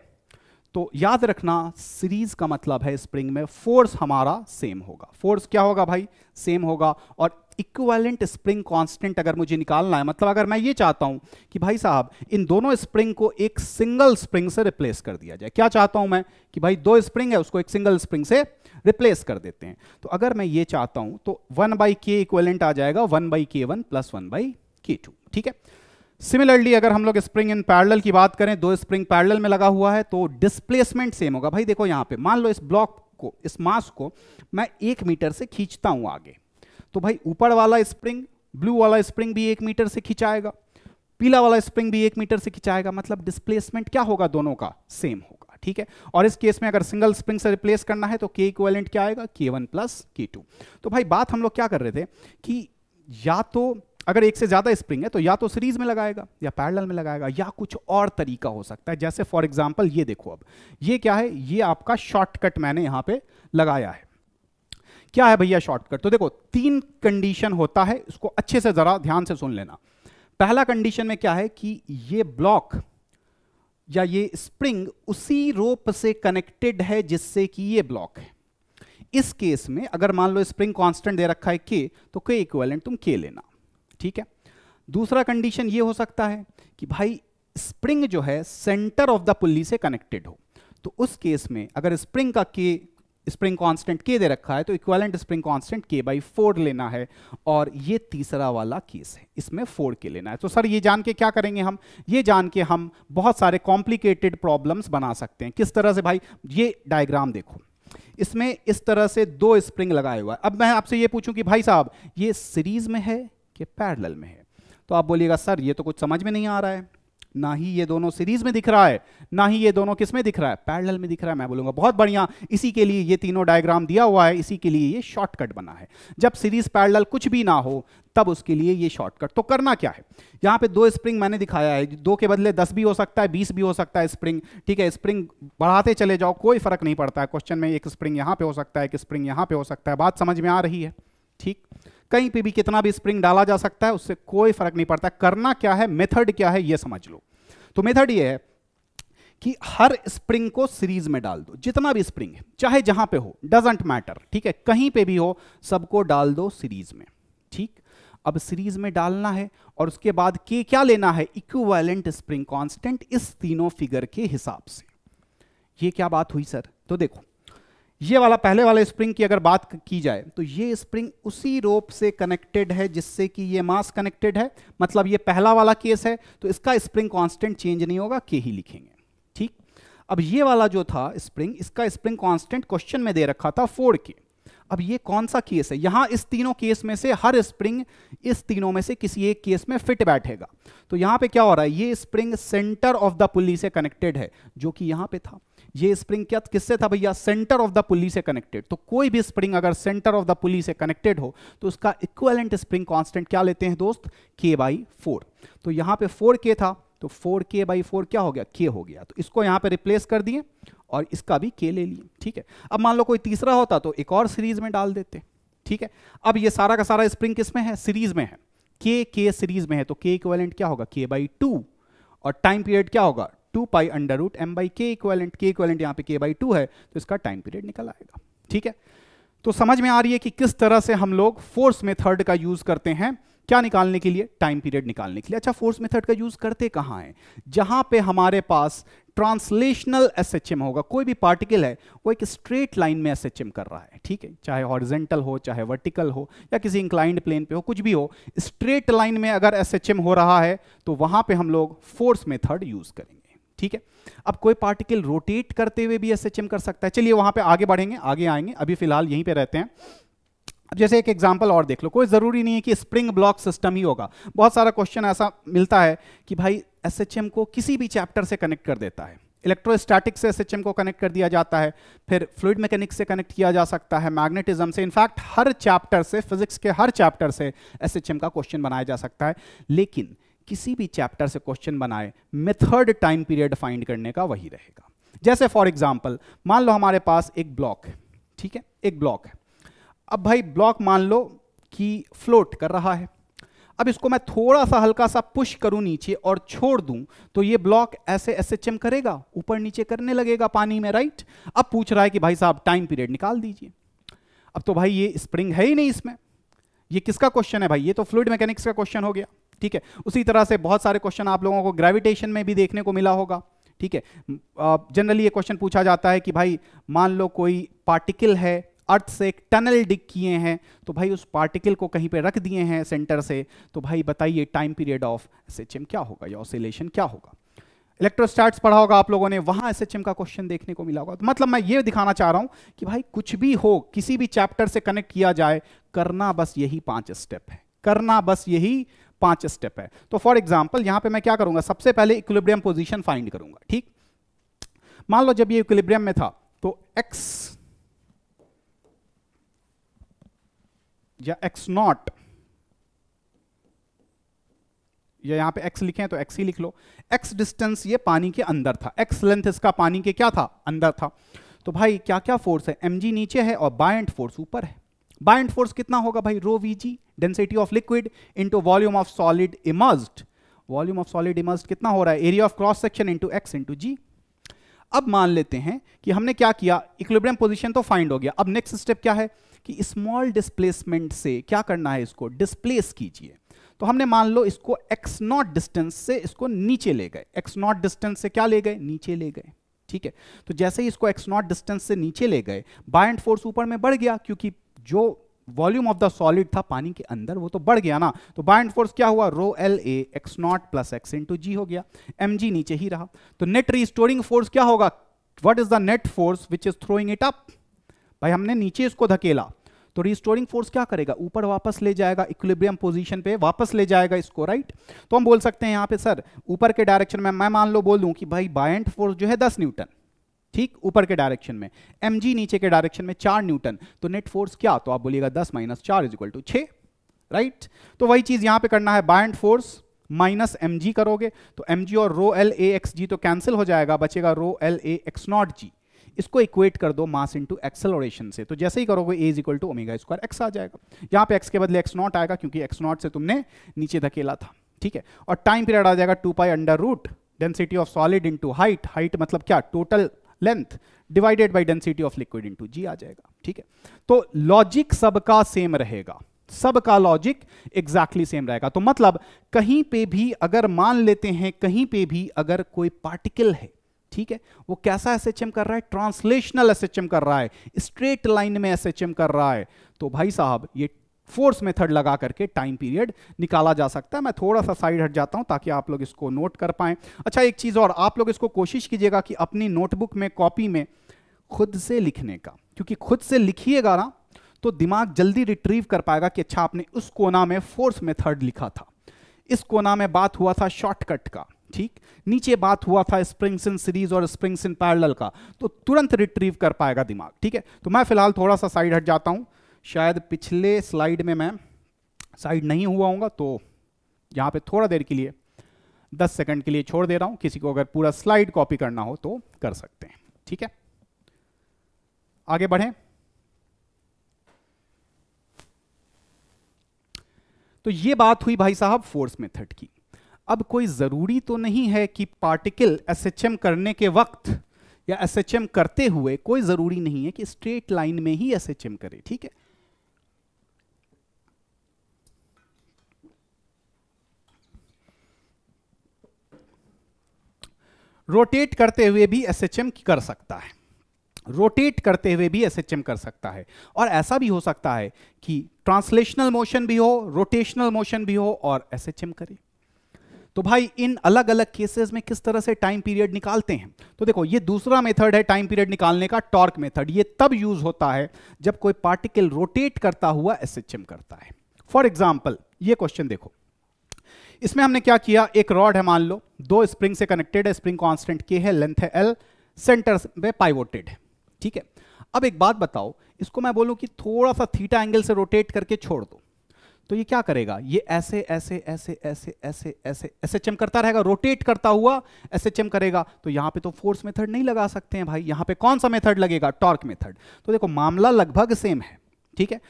तो याद रखना सीरीज का मतलब है स्प्रिंग में फोर्स हमारा सेम होगा फोर्स क्या होगा भाई सेम होगा और इक्वेलेंट स्प्रिंग कांस्टेंट अगर मुझे निकालना है मतलब अगर मैं ये चाहता हूं कि भाई साहब इन दोनों स्प्रिंग को एक सिंगल स्प्रिंग से रिप्लेस कर दिया जाए क्या चाहता हूं मैं कि भाई दो स्प्रिंग है उसको एक सिंगल स्प्रिंग से रिप्लेस कर देते हैं तो अगर मैं ये चाहता हूं तो वन बाई के आ जाएगा one by k one plus one by k two ठीक है सिमिलरली अगर हम लोग स्प्रिंग इन पैरल की बात करें दो स्प्रिंग पैरल में लगा हुआ है तो डिस्प्लेसमेंट सेम होगा भाई देखो यहां पे मान लो इस ब्लॉक को इस मास को मैं एक मीटर से खींचता हूं आगे तो भाई ऊपर वाला स्प्रिंग ब्लू वाला स्प्रिंग भी एक मीटर से खिंचाएगा पीला वाला स्प्रिंग भी एक मीटर से खिंचाएगा मतलब डिस्प्लेसमेंट क्या होगा दोनों का सेम होगा ठीक है और इस केस में अगर सिंगल स्प्रिंग से रिप्लेस करना है तो के इक्वेलेंट क्या आएगा के वन प्लस के टू तो भाई बात हम लोग क्या कर रहे थे कि या तो अगर एक से ज़्यादा स्प्रिंग है तो या तो सीरीज में लगाएगा या पैरल में लगाएगा या कुछ और तरीका हो सकता है जैसे फॉर एग्जाम्पल ये देखो अब ये क्या है ये आपका शॉर्टकट मैंने यहां पर लगाया है क्या है भैया शॉर्टकट तो देखो तीन कंडीशन होता है इसको अच्छे से ज़रा ध्यान से सुन लेना पहला कंडीशन में क्या है कि ये ब्लॉक या ये स्प्रिंग उसी रोप से कनेक्टेड है जिससे कि ये ब्लॉक है इस केस में अगर मान लो स्प्रिंग कांस्टेंट दे रखा है के तो के इक्वेलेंट तुम के लेना ठीक है दूसरा कंडीशन ये हो सकता है कि भाई स्प्रिंग जो है सेंटर ऑफ द पुल्ली से कनेक्टेड हो तो उस केस में अगर स्प्रिंग का के स्प्रिंग कांस्टेंट के दे रखा है तो equivalent spring constant k by four लेना है और ये तीसरा वाला केस है इसमें फोर के लेना है तो सर ये जान के क्या करेंगे हम ये जान के हम बहुत सारे कॉम्प्लिकेटेड प्रॉब्लम्स बना सकते हैं किस तरह से भाई ये डायग्राम देखो इसमें इस तरह से दो स्प्रिंग लगाए हुआ है अब मैं आपसे ये पूछूं कि भाई साहब ये सीरीज में है के पैरल में है तो आप बोलिएगा सर ये तो कुछ समझ में नहीं आ रहा है ना ही ये दोनों सीरीज में दिख रहा है ना ही ये दोनों किस में दिख रहा है पैरल में दिख रहा है मैं बोलूंगा बहुत बढ़िया इसी के लिए ये तीनों डायग्राम दिया हुआ है इसी के लिए ये शॉर्टकट बना है जब सीरीज पैरल कुछ भी ना हो तब उसके लिए ये शॉर्टकट तो करना क्या है यहां पे दो स्प्रिंग मैंने दिखाया है दो के बदले दस भी हो सकता है बीस भी हो सकता है स्प्रिंग ठीक है स्प्रिंग बढ़ाते चले जाओ कोई फर्क नहीं पड़ता है क्वेश्चन में एक स्प्रिंग यहां पर हो सकता है एक स्प्रिंग यहां पर हो सकता है बात समझ में आ रही है ठीक कहीं पे भी कितना भी स्प्रिंग डाला जा सकता है उससे कोई फर्क नहीं पड़ता करना क्या है मेथड क्या है ये समझ लो तो मेथड ये है कि हर स्प्रिंग को सीरीज में डाल दो जितना भी स्प्रिंग है चाहे जहां पे हो डजेंट मैटर ठीक है कहीं पे भी हो सबको डाल दो सीरीज में ठीक अब सीरीज में डालना है और उसके बाद के क्या लेना है इक्विवेलेंट स्प्रिंग कांस्टेंट इस तीनों फिगर के हिसाब से ये क्या बात हुई सर तो देखो ये वाला पहले वाले स्प्रिंग की अगर बात की जाए तो ये स्प्रिंग उसी रोप से कनेक्टेड है जिससे कि ये मास कनेक्टेड है मतलब ये पहला वाला केस है तो इसका स्प्रिंग कांस्टेंट चेंज नहीं होगा के ही लिखेंगे ठीक अब ये वाला जो था स्प्रिंग इसका स्प्रिंग कांस्टेंट क्वेश्चन में दे रखा था फोर के अब ये कौन सा केस है यहाँ इस तीनों केस में से हर स्प्रिंग इस तीनों में से किसी एक केस में फिट बैठेगा तो यहाँ पे क्या हो रहा है ये spring centre of the pulley से कनेक्टेड है जो कि यहाँ पे था ये स्प्रिंग क्या किससे था भैया सेंटर ऑफ द पुली से कनेक्टेड तो कोई भी स्प्रिंग अगर सेंटर ऑफ द पुली से कनेक्टेड हो तो उसका इक्वेलेंट स्प्रिंग कांस्टेंट क्या लेते हैं दोस्त के बाई फोर तो यहाँ पे फोर के था तो फोर के बाई फोर क्या हो गया के हो गया तो इसको यहाँ पे रिप्लेस कर दिए और इसका भी के ले लिए ठीक है अब मान लो कोई तीसरा होता तो एक और सीरीज में डाल देते ठीक है अब ये सारा का सारा स्प्रिंग किस में है सीरीज में है के के सीरीज में है तो के इक्वेलेंट क्या होगा के बाई टू और टाइम पीरियड क्या होगा two pi under root M by K equivalent K equivalent यहाँ पे के बाई टू है तो इसका टाइम पीरियड निकल आएगा ठीक है तो समझ में आ रही है कि किस तरह से हम लोग फोर्स मेथड का यूज करते हैं क्या निकालने के लिए टाइम पीरियड निकालने के लिए अच्छा फोर्स मेथड का यूज करते कहाँ है जहां पे हमारे पास ट्रांसलेशनल एस होगा कोई भी पार्टिकल है वो एक स्ट्रेट लाइन में एस कर रहा है ठीक है चाहे हॉर्जेंटल हो चाहे वर्टिकल हो या किसी इंक्लाइंड प्लेन पे हो कुछ भी हो स्ट्रेट लाइन में अगर एस हो रहा है तो वहां पर हम लोग फोर्स मेथड यूज करेंगे ठीक है अब कोई पार्टिकल रोटेट करते हुए भी एस कर सकता है चलिए वहां पे आगे बढ़ेंगे आगे आएंगे अभी फिलहाल यहीं पे रहते हैं अब जैसे एक एग्जांपल और देख लो कोई ज़रूरी नहीं है कि स्प्रिंग ब्लॉक सिस्टम ही होगा बहुत सारा क्वेश्चन ऐसा मिलता है कि भाई एस को किसी भी चैप्टर से कनेक्ट कर देता है इलेक्ट्रोस्टैटिक से एस को कनेक्ट कर दिया जाता है फिर फ्लूड मैकेनिक्स से कनेक्ट किया जा सकता है मैग्नेटिज्म से इनफैक्ट हर चैप्टर से फिजिक्स के हर चैप्टर से एस का क्वेश्चन बनाया जा सकता है लेकिन किसी भी चैप्टर से क्वेश्चन बनाए मेथड टाइम पीरियड फाइंड करने का वही रहेगा जैसे फॉर एग्जाम्पल मान लो हमारे पास एक ब्लॉक है ठीक है एक ब्लॉक है अब भाई ब्लॉक मान लो कि फ्लोट कर रहा है अब इसको मैं थोड़ा सा हल्का सा पुश करूं नीचे और छोड़ दूं तो ये ब्लॉक ऐसे ऐसे चम करेगा ऊपर नीचे करने लगेगा पानी में राइट अब पूछ रहा है कि भाई साहब टाइम पीरियड निकाल दीजिए अब तो भाई ये स्प्रिंग है ही नहीं इसमें ये किसका क्वेश्चन है भाई ये तो फ्लूड मैकेनिक्स का क्वेश्चन हो गया ठीक है उसी तरह से बहुत सारे क्वेश्चन आप लोगों को ग्रेविटेशन में भी देखने को मिला होगा ठीक है जनरली ये क्वेश्चन पूछा जाता है कि भाई मान लो कोई पार्टिकल है अर्थ से एक टनल डिग किए हैं तो भाई उस पार्टिकल को कहीं पे रख दिए हैं सेंटर से तो भाई बताइए टाइम पीरियड ऑफ एस क्या होगा या ऑसिलेशन क्या होगा इलेक्ट्रोस्टैट्स पढ़ा होगा आप लोगों ने वहां एस का क्वेश्चन देखने को मिला होगा तो मतलब मैं ये दिखाना चाह रहा हूं कि भाई कुछ भी हो किसी भी चैप्टर से कनेक्ट किया जाए करना बस यही पांच स्टेप है करना बस यही पांच स्टेप है तो फॉर एग्जाम्पल यहां पर मैं क्या करूंगा सबसे पहले इक्विब्रियम पोजिशन फाइंड करूंगा ठीक मान लो जब ये इक्विब्रियम में था तो एक्स या एक्स नॉट या यहां पे x लिखे तो x ही लिख लो x डिस्टेंस ये पानी के अंदर था x लेंथ इसका पानी के क्या था अंदर था तो भाई क्या क्या फोर्स है mg नीचे है और बायंट फोर्स ऊपर है बायंट फोर्स कितना होगा भाई rho V G density of liquid into volume of solid immersed volume of solid immersed कितना हो रहा है area of cross section into X into G अब मान लेते हैं कि हमने क्या किया इक्विलिब्रियम पोजीशन तो फाइंड हो गया अब नेक्स्ट स्टेप क्या है कि स्मॉल डिस्प्लेसमेंट से क्या करना है इसको डिस्प्लेस कीजिए तो हमने मान लो इसको एक्स नॉट डिस्टेंस से इसको नीचे ले गए एक्स नॉट डिस्टेंस से क्या ले गए नीचे ले गए ठीक है तो जैसे ही इसको एक्स नॉट डिस्टेंस से नीचे ले गए बाय एंड फोर्स ऊपर में बढ़ गया क्योंकि जो वॉल्यूम ऑफ द सॉलिड था पानी के अंदर वो तो बढ़ गया ना तो बाइंड फोर्स क्या हुआ rho L A X naught plus X into G हो गया एम जी नीचे ही रहा तो नेट रिस्टोरिंग फोर्स क्या होगा what is the net force which is throwing it up भाई हमने नीचे इसको धकेला तो रिस्टोरिंग फोर्स क्या करेगा ऊपर वापस ले जाएगा इक्विलिब्रियम पोजीशन पे वापस ले जाएगा इसको राइट तो हम बोल सकते हैं यहां पे सर ऊपर के डायरेक्शन में मैं मान लो बोल दूं कि भाई बायंट फोर्स जो है दस न्यूटन ठीक ऊपर के डायरेक्शन में एम नीचे के डायरेक्शन में चार न्यूटन तो नेट फोर्स क्या तो आप बोलिएगा दस माइनस चार इज इक्वल टू छ राइट तो वही चीज यहां पे करना है बाइंड फोर्स माइनस एम करोगे तो एम और रो एल ए एक्स जी तो कैंसिल हो जाएगा बचेगा rho L A X naught G इसको इक्वेट कर दो मास इनटू एक्सेलोरेशन से तो जैसे ही करोगे ए is equal to omega square X आ जाएगा यहां पे एक्स के बदले एक्स नॉट आएगा क्योंकि एक्स नॉट से तुमने नीचे धकेला था ठीक है और टाइम पीरियड आ जाएगा two pi under root density of solid into height height मतलब क्या total length divided by density of liquid in G आ जाएगा ठीक है तो लॉजिक सबका सेम रहेगा सबका लॉजिक एग्जैक्टली सेम रहेगा तो मतलब कहीं पे भी अगर मान लेते हैं कहीं पे भी अगर कोई पार्टिकल है ठीक है वो कैसा एस एच एम कर रहा है ट्रांसलेशनल एस एच एम कर रहा है स्ट्रेट लाइन में एस एच एम कर रहा है तो भाई साहब ये फोर्स मेथड लगा करके टाइम पीरियड निकाला जा सकता है मैं थोड़ा सा साइड हट जाता हूं ताकि आप लोग इसको नोट कर पाए अच्छा एक चीज़ और आप लोग इसको कोशिश कीजिएगा कि अपनी नोटबुक में कॉपी में खुद से लिखने का क्योंकि खुद से लिखिएगा ना तो दिमाग जल्दी रिट्रीव कर पाएगा कि अच्छा आपने उस कोना में फोर्स मेथड लिखा था इस कोना में बात हुआ था शॉर्टकट का ठीक नीचे बात हुआ था स्प्रिंग्स इन सीरीज और स्प्रिंग्स इन पैरल का तो तुरंत रिट्रीव कर पाएगा दिमाग ठीक है तो मैं फिलहाल थोड़ा सा साइड हट जाता हूं शायद पिछले स्लाइड में मैं साइड नहीं हुआ हूँ तो यहाँ पे थोड़ा देर के लिए 10 सेकंड के लिए छोड़ दे रहा हूँ किसी को अगर पूरा स्लाइड कॉपी करना हो तो कर सकते हैं ठीक है आगे बढ़ें तो ये बात हुई भाई साहब फोर्स मेथड की अब कोई ज़रूरी तो नहीं है कि पार्टिकल एसएचएम करने के वक्त या एसएचएम करते हुए कोई ज़रूरी नहीं है कि स्ट्रेट लाइन में ही एसएचएम करे ठीक है रोटेट करते हुए भी एस कर सकता है रोटेट करते हुए भी एस कर सकता है और ऐसा भी हो सकता है कि ट्रांसलेशनल मोशन भी हो रोटेशनल मोशन भी हो और एस करे तो भाई इन अलग अलग केसेस में किस तरह से टाइम पीरियड निकालते हैं तो देखो ये दूसरा मेथड है टाइम पीरियड निकालने का टॉर्क मेथड ये तब यूज होता है जब कोई पार्टिकल रोटेट करता हुआ एस करता है फॉर एग्जाम्पल ये क्वेश्चन देखो इसमें हमने क्या किया एक रॉड है मान लो दो स्प्रिंग से कनेक्टेड है स्प्रिंग कॉन्स्टेंट के है लेंथ है एल सेंटर में पाइवोटेड है ठीक है अब एक बात बताओ इसको मैं बोलूं कि थोड़ा सा थीटा एंगल से रोटेट करके छोड़ दो तो ये क्या करेगा ये ऐसे ऐसे ऐसे ऐसे ऐसे ऐसे एस एच एम करता रहेगा रोटेट करता हुआ एस एच एम करेगा तो यहां पे तो फोर्स मेथड नहीं लगा सकते हैं भाई यहां पे कौन सा मेथड लगेगा टॉर्क मेथड तो देखो मामला लगभग सेम है ठीक है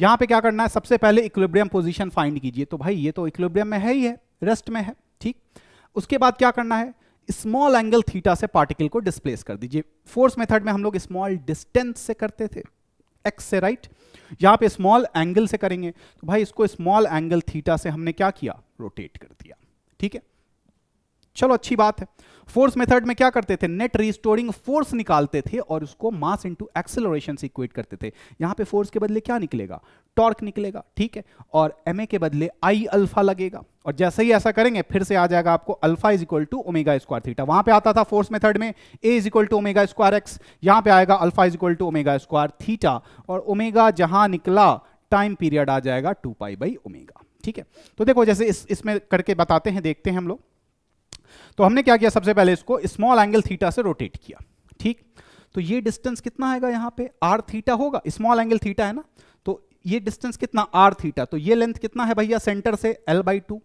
यहां पे क्या करना है सबसे पहले इक्विब्रियम पोजीशन फाइंड कीजिए तो भाई ये तो इक्विब्रियम में है ही है रेस्ट में है ठीक उसके बाद क्या करना है स्मॉल एंगल थीटा से पार्टिकल को डिस्प्लेस कर दीजिए फोर्स मेथड में हम लोग स्मॉल डिस्टेंस से करते थे एक्स से राइट यहां पे स्मॉल एंगल से करेंगे तो भाई इसको स्मॉल एंगल थीटा से हमने क्या किया रोटेट कर दिया ठीक है चलो अच्छी बात है फोर्स मेथड में क्या करते थे नेट रिस्टोरिंग फोर्स निकालते थे और उसको मास इंटू एक्सेलरेशन से इक्वेट करते थे यहां पे फोर्स के बदले क्या निकलेगा टॉर्क निकलेगा ठीक है और एम के बदले आई अल्फा लगेगा और जैसे ही ऐसा करेंगे फिर से आ जाएगा आपको alpha is equal to omega square theta वहां पे आता था फोर्स मेथड में A is equal to omega square X यहां पे आएगा alpha is equal to omega square theta और ओमेगा जहां निकला टाइम पीरियड आ जाएगा टू पाई बाई ओमेगा ठीक है तो देखो जैसे इस इसमें करके बताते हैं देखते हैं हम लोग तो हमने क्या किया सबसे पहले इसको स्मॉल एंगल थीटा से रोटेट किया ठीक तो ये डिस्टेंस कितना आएगा यहाँ पे आर थीटा होगा स्मॉल एंगल थीटा है ना तो ये डिस्टेंस कितना आर थीटा तो ये लेंथ कितना है भैया सेंटर से एल बाई टू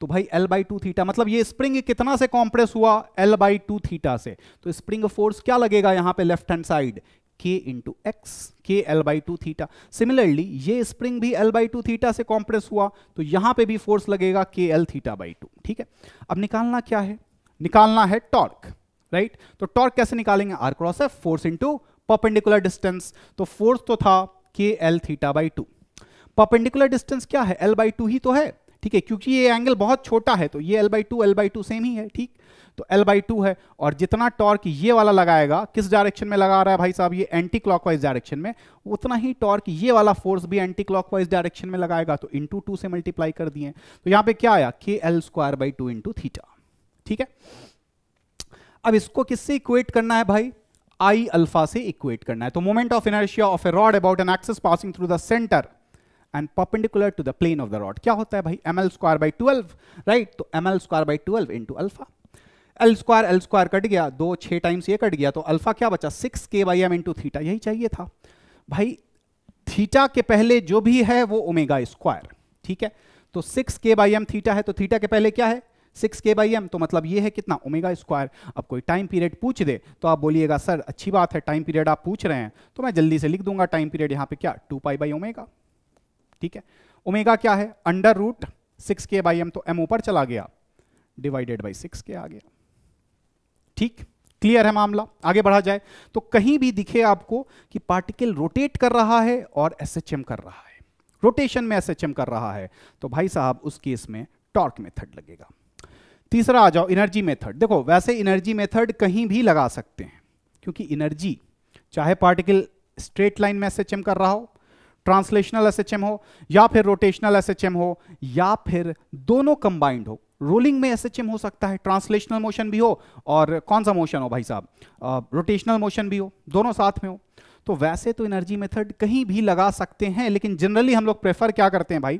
तो भाई एल बाई टू थीटा मतलब ये स्प्रिंग कितना से कॉम्प्रेस हुआ एल बाई टू थीटा से तो स्प्रिंग फोर्स क्या लगेगा यहाँ पे left hand side K into X K L by two theta similarly ये स्प्रिंग भी एल बाई टू थीटा से कॉम्प्रेस हुआ तो यहाँ पे भी फोर्स लगेगा के एल थीटा बाई टू ठीक है अब निकालना क्या है निकालना है टॉर्क राइट तो टॉर्क कैसे निकालेंगे R cross F force into perpendicular distance तो फोर्स तो था K L theta by two perpendicular distance क्या है एल बाई टू ही तो है ठीक है क्योंकि ये एंगल बहुत छोटा है तो ये L by two L by two same ही है ठीक तो एल बाई टू है और जितना टॉर्क ये वाला लगाएगा किस डायरेक्शन में लगा रहा है भाई साहब ये एंटी क्लॉकवाइज डायरेक्शन में उतना ही टॉर्क ये वाला फोर्स भी एंटी क्लॉकवाइज डायरेक्शन में लगाएगा तो इंटू टू से मल्टीप्लाई कर दिए तो यहाँ पे क्या आया K L square by two into theta ठीक है अब इसको किससे इक्वेट करना है भाई आई अल्फा से इक्वेट करना है तो moment of inertia of a rod about an axis passing through the centre and perpendicular to the plane of the rod क्या होता है भाई M L square by twelve right तो M L square by twelve two alpha L square L square cut गया दो छह टाइम्स ये कट गया तो अल्फा क्या बचा six K by M into theta यही चाहिए था भाई थीटा के पहले जो भी है वो ओमेगा स्क्वायर ठीक है तो six K by M theta है तो थीटा के पहले क्या है सिक्स के बाई एम तो मतलब ये है कितना ओमेगा स्क्वायर अब कोई टाइम पीरियड पूछ दे तो आप बोलिएगा सर अच्छी बात है टाइम पीरियड आप पूछ रहे हैं तो मैं जल्दी से लिख दूंगा टाइम पीरियड यहाँ पे क्या टू पाई बाई ओमेगा ठीक है ओमेगा क्या है under root six K by M तो एम ऊपर चला गया डिवाइडेड बाई सिक्स के आ गया ठीक क्लियर है मामला आगे बढ़ा जाए तो कहीं भी दिखे आपको कि पार्टिकल रोटेट कर रहा है और एस कर रहा है रोटेशन में एस कर रहा है तो भाई साहब उस केस में टॉर्क मेथड लगेगा तीसरा आ जाओ एनर्जी मेथड देखो वैसे एनर्जी मेथड कहीं भी लगा सकते हैं क्योंकि एनर्जी चाहे पार्टिकल स्ट्रेट लाइन में एस कर रहा हो ट्रांसलेशनल एस हो या फिर रोटेशनल एस हो या फिर दोनों कंबाइंड हो रोलिंग में एस हो सकता है ट्रांसलेशनल मोशन भी हो और कौन सा मोशन हो भाई साहब रोटेशनल मोशन भी हो दोनों साथ में हो तो वैसे तो एनर्जी मेथड कहीं भी लगा सकते हैं लेकिन जनरली हम लोग प्रेफर क्या करते हैं भाई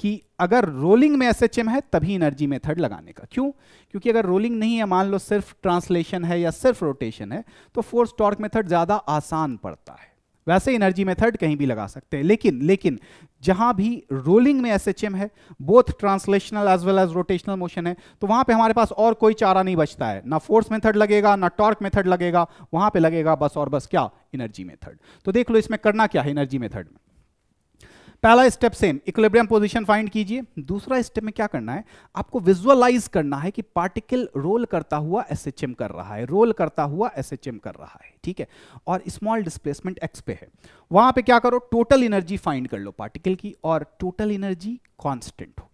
कि अगर रोलिंग में एस है तभी एनर्जी मेथड लगाने का क्यों क्योंकि अगर रोलिंग नहीं है मान लो सिर्फ ट्रांसलेशन है या सिर्फ रोटेशन है तो फोर्स टॉर्क मेथड ज़्यादा आसान पड़ता है वैसे एनर्जी मेथड कहीं भी लगा सकते हैं लेकिन लेकिन जहां भी रोलिंग में एस है both translational as well as rotational motion है तो वहां पे हमारे पास और कोई चारा नहीं बचता है ना फोर्स मेथड लगेगा ना टॉर्क मेथड लगेगा वहां पे लगेगा बस और बस क्या एनर्जी मेथड तो देख लो इसमें करना क्या है एनर्जी मेथड में पहला step same equilibrium position find कीजिए दूसरा स्टेप में क्या करना है आपको विजुअलाइज करना है कि पार्टिकल रोल करता हुआ एस कर रहा है रोल करता हुआ एस कर रहा है ठीक है और स्मॉल डिस्प्लेसमेंट एक्स पे है वहां पे क्या करो टोटल एनर्जी फाइंड कर लो पार्टिकल की और टोटल एनर्जी कॉन्स्टेंट हो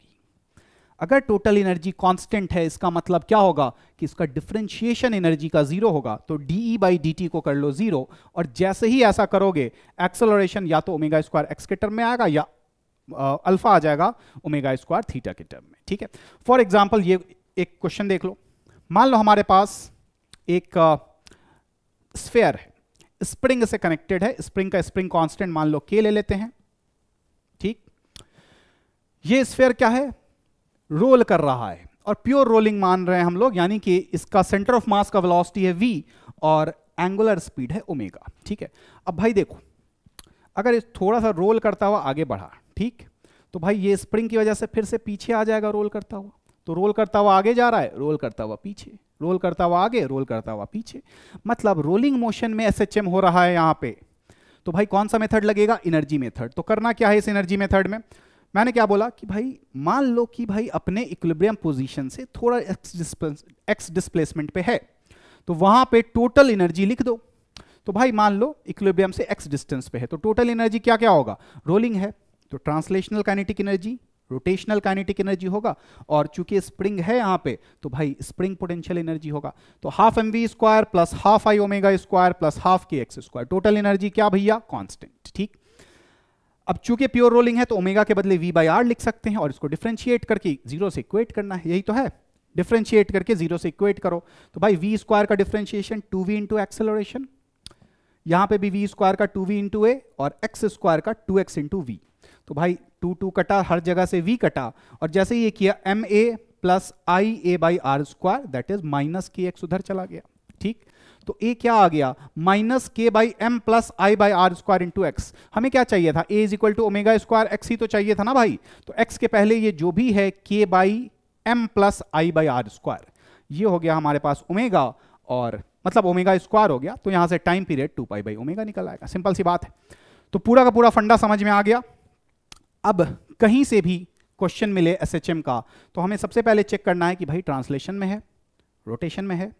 अगर टोटल एनर्जी कांस्टेंट है इसका मतलब क्या होगा कि इसका डिफ्रेंशिएशन एनर्जी का जीरो होगा तो D E by D T को कर लो जीरो और जैसे ही ऐसा करोगे एक्सेलोरेशन या तो ओमेगा स्क्वायर एक्स के टर्म में आएगा या अल्फा आ जाएगा ओमेगा स्क्वायर थीटा के टर्म में ठीक है फॉर एग्जाम्पल ये एक क्वेश्चन देख लो मान लो हमारे पास एक स्फेयर uh, है स्प्रिंग से कनेक्टेड है स्प्रिंग का स्प्रिंग कांस्टेंट मान लो के ले लेते हैं ठीक ये स्फेयर क्या है रोल कर रहा है और प्योर रोलिंग मान रहे हैं हम लोग यानी कि इसका सेंटर ऑफ मास का वेलोसिटी है वी और एंगुलर स्पीड है ओमेगा ठीक है अब भाई देखो अगर थोड़ा सा रोल करता हुआ आगे बढ़ा ठीक तो भाई ये स्प्रिंग की वजह से फिर से पीछे आ जाएगा रोल करता हुआ तो रोल करता हुआ आगे जा रहा है रोल करता हुआ पीछे रोल करता हुआ आगे रोल करता हुआ पीछे मतलब रोलिंग मोशन में एस हो रहा है यहाँ पे तो भाई कौन सा मेथड लगेगा एनर्जी मेथड तो करना क्या है इस एनर्जी मेथड में मैंने क्या बोला कि भाई मान लो कि भाई अपने इक्विलिब्रियम पोजीशन से थोड़ा एक्स डिस्प्लेसमेंट पे है तो वहां पे टोटल एनर्जी लिख दो तो भाई मान लो इक्विलिब्रियम से एक्स डिस्टेंस पे है तो टोटल एनर्जी क्या क्या होगा रोलिंग है तो translational kinetic energy rotational kinetic energy होगा और चूंकि स्प्रिंग है यहाँ पे तो भाई स्प्रिंग पोटेंशियल एनर्जी होगा तो half M we square plus half I omega square plus half के एक्स स्क्वायर टोटल एनर्जी क्या भैया कांस्टेंट ठीक अब चूंकि प्योर रोलिंग है तो ओमेगा के बदले वी बाई आर लिख सकते हैं और इसको डिफ्रेंशिएट करके जीरो से इक्वेट करना है यही तो है डिफ्रेंशिएट करके जीरो से इक्वेट करो तो भाई वी स्क्वायर का differentiation two V into acceleration यहां पर भी वी स्क्वायर का टू वी इंटू ए और एक्स स्क्वायर का टू एक्स इंटू वी तो भाई टू टू कटा हर जगह से वी कटा और जैसे ये किया M A plus I A by R square that is minus K X उधर चला गया ठीक तो ए क्या आ गया minus K by M plus I by R square into X हमें क्या चाहिए था A is equal to omega square X ही तो चाहिए था ना भाई तो एक्स के पहले ये जो भी है K by M plus I by R square ये हो गया हमारे पास ओमेगा और मतलब ओमेगा स्क्वायर हो गया तो यहां से time period two pi by omega निकल आएगा सिंपल सी बात है तो पूरा का पूरा फंडा समझ में आ गया अब कहीं से भी क्वेश्चन मिले एस का तो हमें सबसे पहले चेक करना है कि भाई ट्रांसलेशन में है रोटेशन में है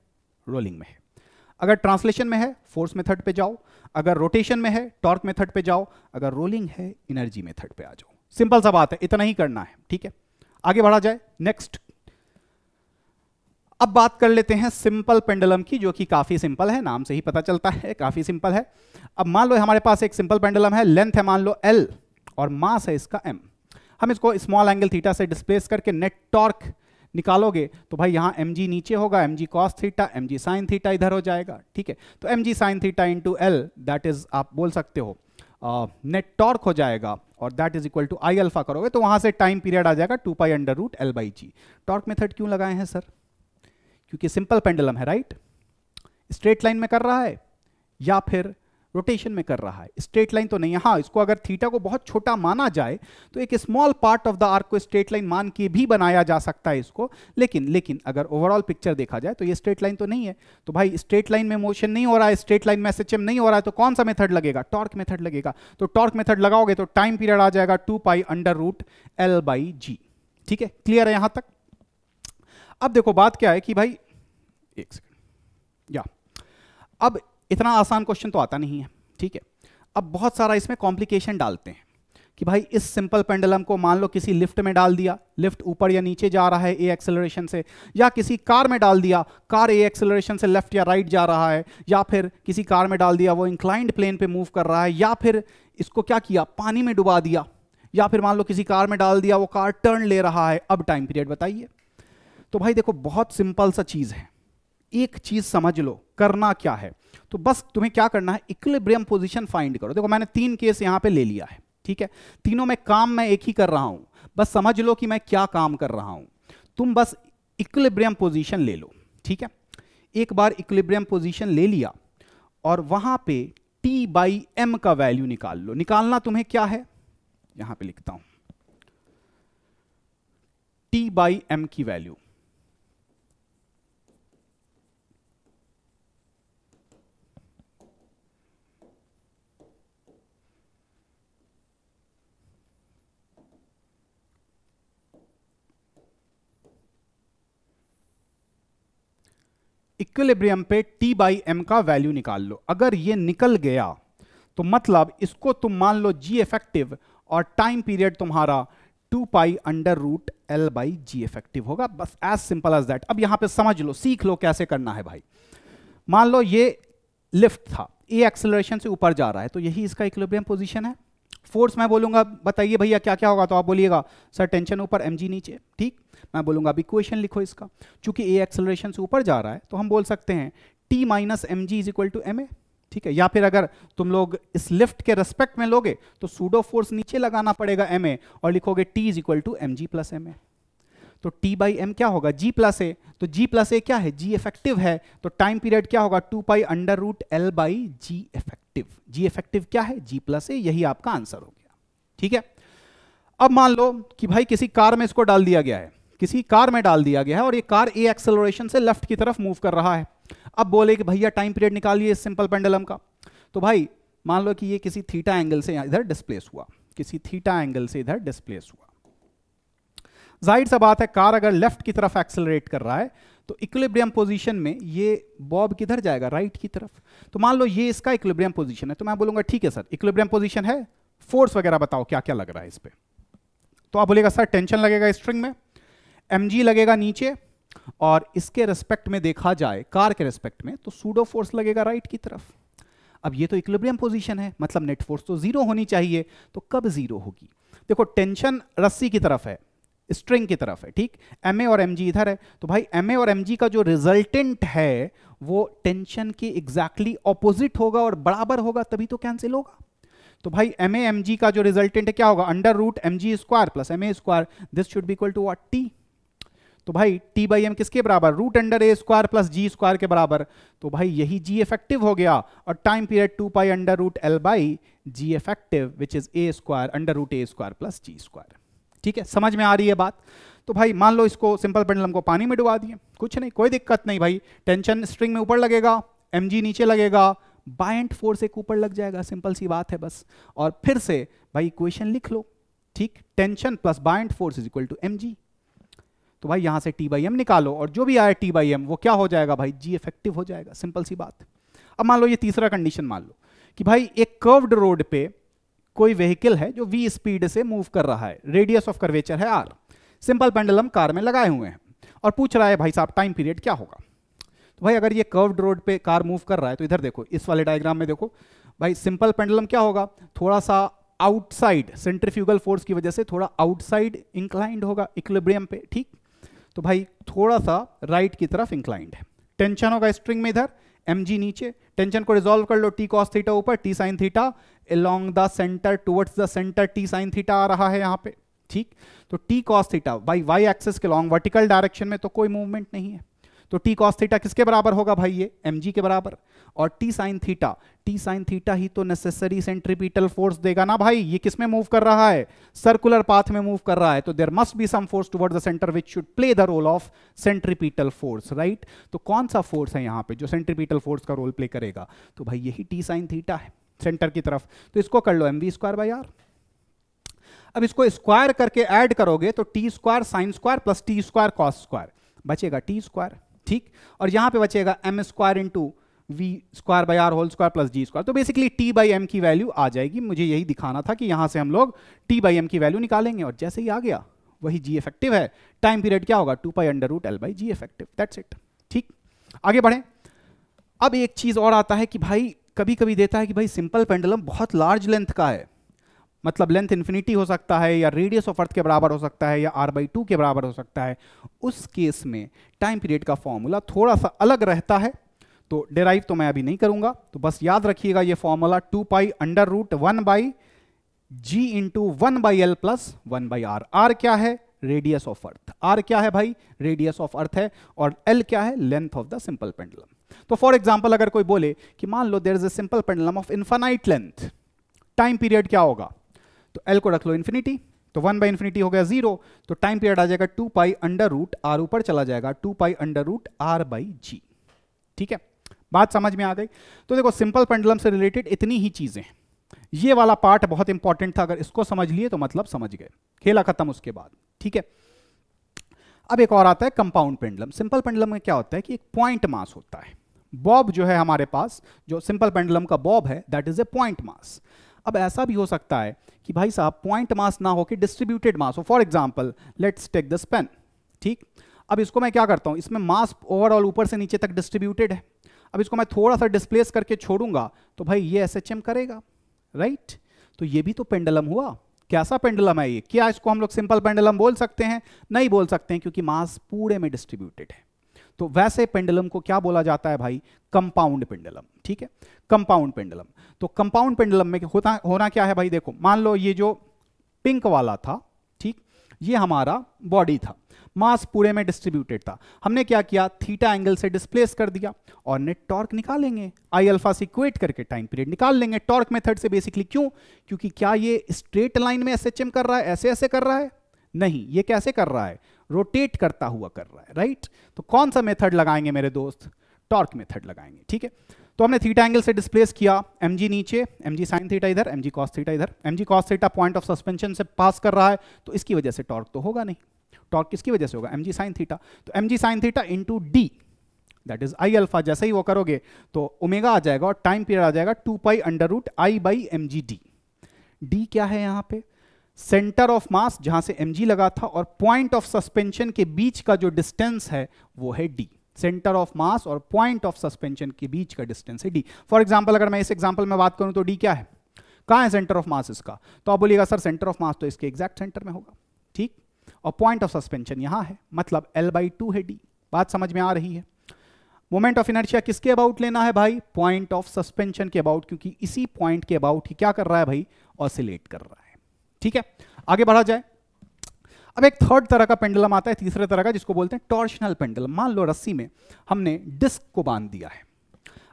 रोलिंग में है अगर ट्रांसलेशन में है फोर्स मेथड पे जाओ अगर रोटेशन में है टॉर्क मेथड पे जाओ अगर रोलिंग है एनर्जी मेथड पे आ जाओ सिंपल सा बात है इतना ही करना है ठीक है आगे बढ़ा जाए नेक्स्ट अब बात कर लेते हैं सिंपल पेंडलम की जो कि काफी सिंपल है नाम से ही पता चलता है काफी सिंपल है अब मान लो हमारे पास एक सिंपल पेंडलम है लेंथ है मान लो एल और मास है इसका एम हम इसको स्मॉल एंगल थीटा से डिस्प्लेस करके नेट टॉर्क निकालोगे तो भाई यहाँ एम जी नीचे होगा M G cos theta M G sine theta इधर हो जाएगा ठीक है तो M G sine theta into L that is आप बोल सकते हो नेट uh, टॉर्क हो जाएगा और that is equal to I alpha करोगे तो वहां से टाइम पीरियड आ जाएगा two pi under root L by G torque method क्यों लगाए हैं सर क्योंकि सिंपल पेंडुलम है राइट स्ट्रेट लाइन में कर रहा है या फिर रोटेशन में कर रहा है स्ट्रेट लाइन तो नहीं है हाँ इसको अगर थीटा को बहुत छोटा माना जाए तो एक small part of the arc को स्ट्रेट लाइन मान के भी बनाया जा सकता है इसको लेकिन लेकिन अगर ओवरऑल पिक्चर देखा जाए तो ये स्ट्रेट लाइन तो नहीं है तो भाई स्ट्रेट लाइन में मोशन नहीं हो रहा है स्ट्रेट लाइन में एस नहीं हो रहा है तो कौन सा मेथड लगेगा टॉर्क मेथड लगेगा तो टॉर्क मेथड लगाओगे तो टाइम पीरियड आ जाएगा two pi under root L by G ठीक है क्लियर है यहां तक अब देखो बात क्या है कि भाई एक सेकेंड या अब इतना आसान क्वेश्चन तो आता नहीं है ठीक है अब बहुत सारा इसमें कॉम्प्लिकेशन डालते हैं कि भाई इस सिंपल पेंडलम को मान लो किसी लिफ्ट में डाल दिया लिफ्ट ऊपर या नीचे जा रहा है ए एक्सेलरेशन से या किसी कार में डाल दिया कार ए एक्सेलरेशन से लेफ्ट या राइट जा रहा है या फिर किसी कार में डाल दिया वो इंक्लाइंड प्लेन पे मूव कर रहा है या फिर इसको क्या किया पानी में डुबा दिया या फिर मान लो किसी कार में डाल दिया वो कार टर्न ले रहा है अब टाइम पीरियड बताइए तो भाई देखो बहुत सिंपल सा चीज़ है एक चीज समझ लो करना क्या है तो बस तुम्हें क्या करना है इक्विलिब्रियम पोजीशन फाइंड करो देखो मैंने तीन केस यहां पे ले लिया है ठीक है तीनों में काम मैं एक ही कर रहा हूं बस समझ लो कि मैं क्या काम कर रहा हूं तुम बस इक्विलिब्रियम पोजीशन ले लो ठीक है एक बार इक्विलिब्रियम पोजीशन ले लिया और वहां पे t बाई एम का वैल्यू निकाल लो निकालना तुम्हें क्या है यहां पे लिखता हूं t बाई एम की वैल्यू इक्विलिब्रियम पे टी बाई एम का वैल्यू निकाल लो अगर ये निकल गया तो मतलब इसको तुम मान लो जी इफेक्टिव और टाइम पीरियड तुम्हारा two pi under root L by G effective होगा बस एज सिंपल एज दैट अब यहां पे समझ लो सीख लो कैसे करना है भाई मान लो ये लिफ्ट था ए एक्सेलरेशन से ऊपर जा रहा है तो यही इसका इक्विलिब्रियम पोजीशन है फोर्स मैं बोलूंगा बताइए भैया क्या क्या होगा तो आप बोलिएगा सर टेंशन ऊपर एम नीचे ठीक मैं बोलूंगा अब इक्वेशन लिखो इसका चूंकि ए एक्सेलरेशन से ऊपर जा रहा है तो हम बोल सकते हैं T minus M G is equal to M A ठीक है या फिर अगर तुम लोग इस लिफ्ट के रेस्पेक्ट में लोगे तो सूडो फोर्स नीचे लगाना पड़ेगा एम ए और लिखोगे T is equal to M G plus M ए तो टी बाई एम क्या होगा जी प्लस ए तो जी प्लस ए क्या है जी इफेक्टिव है तो टाइम पीरियड क्या होगा two pi under root L by G effective effective G effective क्या है जी प्लस ए यही आपका आंसर हो गया ठीक है अब मान लो कि भाई किसी कार में इसको डाल दिया गया है किसी कार में डाल दिया गया है और ये कार ए एक्सेलोरेशन से लेफ्ट की तरफ मूव कर रहा है अब बोले कि भैया टाइम पीरियड निकालिए इस सिंपल पेंडलम का तो भाई मान लो कि ये किसी थीटा एंगल से इधर डिस्प्लेस हुआ किसी थीटा एंगल से इधर डिस्प्लेस हुआ जाहिर सा बात है कार अगर लेफ्ट की तरफ एक्सेलरेट कर रहा है तो इक्विलिब्रियम पोजीशन में ये बॉब किधर जाएगा राइट की तरफ तो मान लो ये इसका इक्विलिब्रियम पोजीशन है तो मैं बोलूंगा ठीक है सर इक्विलिब्रियम पोजीशन है फोर्स वगैरह बताओ क्या क्या लग रहा है इस पर तो आप बोलेगा सर टेंशन लगेगा स्ट्रिंग में एम लगेगा नीचे और इसके रेस्पेक्ट में देखा जाए कार के रेस्पेक्ट में तो सूडो फोर्स लगेगा राइट की तरफ अब ये तो इक्विलिब्रियम पोजीशन है मतलब नेट फोर्स तो जीरो होनी चाहिए तो कब जीरो होगी देखो टेंशन रस्सी की तरफ है स्ट्रिंग की तरफ है ठीक एम और एम इधर है तो भाई एम और एम का जो रिजल्टेंट है वो टेंशन के एग्जैक्टली ऑपोजिट होगा और बराबर होगा तभी तो कैंसिल होगा तो भाई एम एम का जो रिजल्टेंट है क्या होगा under root M G square plus M A square this should be equal to what T तो भाई टी बाई एम किसके बराबर root under A square plus G square के बराबर तो भाई यही जी इफेक्टिव हो गया और time period two pi under root L by G effective which is A square under root A square plus G square ठीक है समझ में आ रही है बात तो भाई मान लो इसको सिंपल पेंडलम को पानी में डुबा दिए कुछ नहीं कोई दिक्कत नहीं भाई टेंशन स्ट्रिंग में ऊपर लगेगा एम नीचे लगेगा बाइंट फोर्स एक ऊपर लग जाएगा सिंपल सी बात है बस और फिर से भाई इक्वेशन लिख लो ठीक tension plus buoyant force is equal to M तो भाई यहां से टी बाई एम निकालो और जो भी आया टी बाई एम वो क्या हो जाएगा भाई जी इफेक्टिव हो जाएगा सिंपल सी बात अब मान लो ये तीसरा कंडीशन मान लो कि भाई एक कर्व्ड रोड पे कोई व्हीकल है जो वी स्पीड से मूव कर रहा है रेडियस ऑफ कर्वेचर है आर सिंपल पेंडलम कार में लगाए हुए हैं और पूछ रहा है भाई साहब टाइम पीरियड क्या होगा तो भाई अगर ये कर्व्ड रोड पे कार मूव कर रहा है तो इधर देखो इस वाले डायग्राम में देखो भाई सिंपल पेंडलम क्या होगा थोड़ा सा आउटसाइड सेंट्रीफ्यूगल फोर्स की वजह से थोड़ा आउटसाइड इंक्लाइंड होगा इक्विलिब्रियम पे ठीक तो भाई थोड़ा सा राइट right की तरफ इंक्लाइंड है टेंशन होगा स्ट्रिंग में इधर एम जी नीचे टेंशन को रिजोल्व कर लो टी कॉस थीटा ऊपर T sine theta along the centre towards the centre T sine theta आ रहा है यहाँ पे ठीक तो टी कॉस थीटा भाई वाई एक्सेस के लॉन्ग वर्टिकल डायरेक्शन में तो कोई मूवमेंट नहीं है तो टी कॉस थीटा किसके बराबर होगा भाई ये एम के बराबर और T sine theta T sine theta ही तो नेसेसरी सेंट्रीपीटल फोर्स देगा ना भाई ये किस में मूव कर रहा है सर्कुलर पाथ में मूव कर रहा है तो there must be some force toward the centre which should play the role of centripetal force right तो कौन सा फोर्स है यहाँ पे जो सेंट्रीपीटल फोर्स का रोल प्ले करेगा तो भाई यही टी साइन थीटा है सेंटर की तरफ तो इसको कर लो M we square by R अब इसको स्क्वायर करके ऐड करोगे तो T square sine square plus T square cos square बचेगा टी स्क्वायर ठीक और यहां पे बचेगा M square into V square by R whole square plus G square तो बेसिकली टी बाई एम की वैल्यू आ जाएगी मुझे यही दिखाना था कि यहां से हम लोग टी बाई एम की वैल्यू निकालेंगे और जैसे ही आ गया वही जी इफेक्टिव है टाइम पीरियड क्या होगा two pi under root L by G effective that's it ठीक आगे बढ़े अब एक चीज और आता है कि भाई कभी कभी देता है कि भाई सिंपल पेंडुलम बहुत लार्ज लेंथ का है मतलब लेंथ इन्फिनिटी हो सकता है या रेडियस ऑफ अर्थ के बराबर हो सकता है या आर बाई टू के बराबर हो सकता है उस केस में टाइम पीरियड का फॉर्मूला थोड़ा सा अलग रहता है तो डेराइव तो मैं अभी नहीं करूंगा तो बस याद रखिएगा ये formula two pi under root one by G into one by L plus one by R R क्या है रेडियस ऑफ अर्थ आर क्या है भाई रेडियस ऑफ अर्थ है और एल क्या है length of the simple pendulum तो फॉर एग्जाम्पल अगर कोई बोले कि मान लो there is a simple pendulum of infinite length time period क्या होगा तो एल को रख लो इन्फिनिटी तो वन बाई इन्फिनिटी हो गया जीरो तो टाइम पीरियड आ जाएगा two pi under root R ऊपर चला जाएगा two pi under root R by G ठीक है बात समझ में आ गई तो देखो सिंपल पेंडुलम से रिलेटेड इतनी ही चीजें हैं ये वाला पार्ट बहुत इंपॉर्टेंट था अगर इसको समझ लिए तो मतलब समझ गए खेला खत्म उसके बाद ठीक है अब एक और आता है कंपाउंड पेंडुलम सिंपल पेंडुलम में क्या होता है कि एक पॉइंट मास होता है बॉब जो है हमारे पास जो सिंपल पेंडुलम का बॉब है that is a point mass अब ऐसा भी हो सकता है कि भाई साहब पॉइंट मास ना होकर डिस्ट्रीब्यूटेड मास हो for example let's take this pen ठीक अब इसको मैं क्या करता हूँ इसमें मास ओवरऑल ऊपर से नीचे तक डिस्ट्रीब्यूटेड है अब इसको मैं थोड़ा सा डिस्प्लेस करके छोड़ूंगा तो भाई ये एस करेगा राइट तो ये भी तो पेंडलम हुआ कैसा पेंडलम है ये क्या इसको हम लोग सिंपल पेंडलम बोल सकते हैं नहीं बोल सकते हैं क्योंकि मास पूरे में डिस्ट्रीब्यूटेड है तो वैसे पेंडुलम को क्या बोला जाता है भाई कंपाउंड पेंडुलम ठीक है कंपाउंड पेंडुलम तो कंपाउंड पेंडुलम में होता होना क्या है भाई देखो मान लो ये जो पिंक वाला था ठीक ये हमारा बॉडी था मास पूरे में डिस्ट्रीब्यूटेड था हमने क्या किया थीटा एंगल से डिस्प्लेस कर दिया और नेट टॉर्क निकालेंगे आई अल्फा से इक्वेट करके टाइम पीरियड निकाल लेंगे टॉर्क मेथड से बेसिकली क्यों क्योंकि क्या ये स्ट्रेट लाइन में एस कर रहा है ऐसे ऐसे कर रहा है नहीं ये कैसे कर रहा है रोटेट करता हुआ कर रहा है राइट तो कौन सा मेथड लगाएंगे मेरे दोस्त टॉर्क मेथड लगाएंगे ठीक है तो हमने थीटा एंगल से डिस्प्लेस किया एम जी नीचे एम जी साइन थीटा इधर एम जी कॉस थीटा इधर M G cos theta point of suspension से पास कर रहा है तो इसकी वजह से टॉर्क तो होगा नहीं टॉर्क किसकी वजह से होगा एम जी साइन थीटा तो M G sine theta into D that is I alpha जैसे ही वो करोगे तो ओमेगा आ जाएगा और टाइम पीरियड आ जाएगा two pi under root I by M G D D क्या है यहाँ पे सेंटर ऑफ मास जहां से एम लगा था और पॉइंट ऑफ सस्पेंशन के बीच का जो डिस्टेंस है वो है डी सेंटर ऑफ मास और पॉइंट ऑफ सस्पेंशन के बीच का डिस्टेंस है डी फॉर एग्जाम्पल अगर मैं इस एग्जाम्पल में बात करूं तो डी क्या है कहां है सेंटर ऑफ मास इसका तो आप बोलिएगा सर सेंटर ऑफ मास तो इसके एग्जैक्ट सेंटर में होगा ठीक और पॉइंट ऑफ सस्पेंशन यहां है मतलब एल बाई टू है डी बात समझ में आ रही है मोमेंट ऑफ इनर्शिया किसके अबाउट लेना है भाई पॉइंट ऑफ सस्पेंशन के अबाउट क्योंकि इसी पॉइंट के अबाउट ही क्या कर रहा है भाई ऑसिलेट कर रहा है ठीक है आगे बढ़ा जाए अब एक थर्ड तरह का पेंडुलम आता है तीसरे तरह का जिसको बोलते हैं टॉर्शनल पेंडुलम मान लो रस्सी में हमने डिस्क को बांध दिया है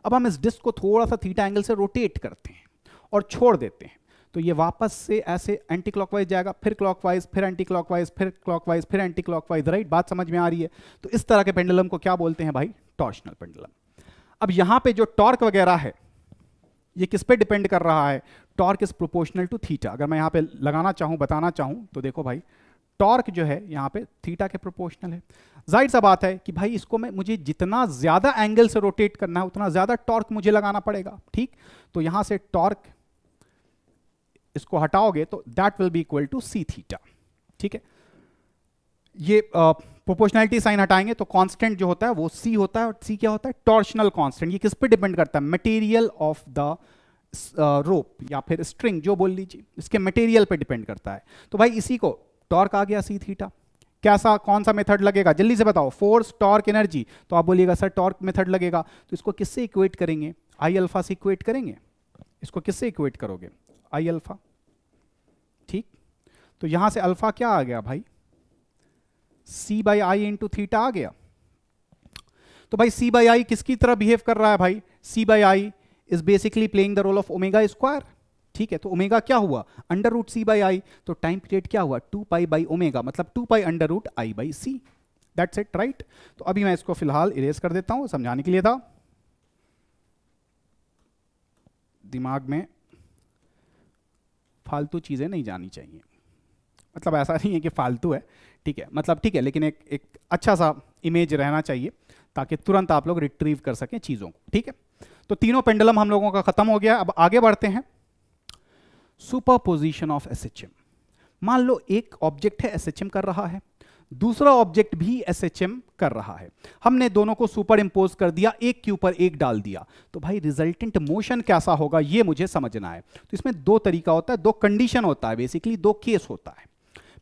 अब हम इस डिस्क को थोड़ा सा थीटा एंगल से रोटेट करते हैं और छोड़ देते हैं तो ये वापस से ऐसे एंटी क्लॉकवाइज जाएगा फिर क्लॉकवाइज फिर एंटी क्लॉकवाइज फिर क्लॉकवाइज फिर एंटी क्लॉकवाइज राइट बात समझ में आ रही है तो इस तरह के पेंडुलम को क्या बोलते हैं भाई टॉर्शनल पेंडुलम अब यहां पे जो टॉर्क वगैरह है ये किस पे डिपेंड कर रहा है torque is proportional to theta अगर मैं यहाँ पे लगाना चाहूँ बताना चाहूँ तो देखो भाई टॉर्क जो है यहाँ पे थीटा के प्रोपोर्शनल है जाहिर सा बात है कि भाई इसको मैं मुझे जितना ज़्यादा एंगल से रोटेट करना है उतना ज़्यादा टॉर्क मुझे लगाना पड़ेगा ठीक तो यहाँ से टॉर्क इसको हटाओगे तो that will be equal to C theta ठीक है ये प्रोपोर्शनैलिटी uh, साइन हटाएंगे तो कांस्टेंट जो होता है वो सी होता है और सी क्या होता है टॉर्शनल कांस्टेंट ये किस पे डिपेंड करता है मटेरियल ऑफ द रोप या फिर स्ट्रिंग जो बोल लीजिए इसके मटेरियल पे डिपेंड करता है तो भाई इसी को टॉर्क आ गया सी थीटा कैसा कौन सा मेथड लगेगा जल्दी से बताओ फोर्स टॉर्क एनर्जी तो आप बोलिएगा सर टॉर्क मेथड लगेगा तो इसको किससे इक्वेट करेंगे आई अल्फा से इक्वेट करेंगे इसको किससे इक्वेट करोगे आई अल्फा ठीक तो यहां से अल्फा क्या आ गया भाई C by I into theta आ गया तो भाई सी बाई आई किसकी तरह बिहेव कर रहा है भाई C by I is basically playing the role of omega square ठीक है तो ओमेगा क्या हुआ under root C by I तो टाइम पीरियड क्या हुआ टू पाई बाई ओमेगा मतलब two pi under root I by C that's it right तो अभी मैं इसको फिलहाल इरेज कर देता हूं समझाने के लिए था दिमाग में फालतू चीज़ें नहीं जानी चाहिए मतलब ऐसा नहीं है कि फालतू है ठीक है मतलब ठीक है लेकिन एक एक अच्छा सा इमेज रहना चाहिए ताकि तुरंत आप लोग रिट्रीव कर सकें चीज़ों को ठीक है तो तीनों पेंडलम हम लोगों का खत्म हो गया अब आगे बढ़ते हैं सुपर पोजिशन ऑफ एस मान लो एक ऑब्जेक्ट है एस कर रहा है दूसरा ऑब्जेक्ट भी एस कर रहा है हमने दोनों को सुपर इंपोज कर दिया एक के ऊपर एक डाल दिया तो भाई रिजल्टेंट मोशन कैसा होगा ये मुझे समझना है तो इसमें दो तरीका होता है दो कंडीशन होता है बेसिकली दो केस होता है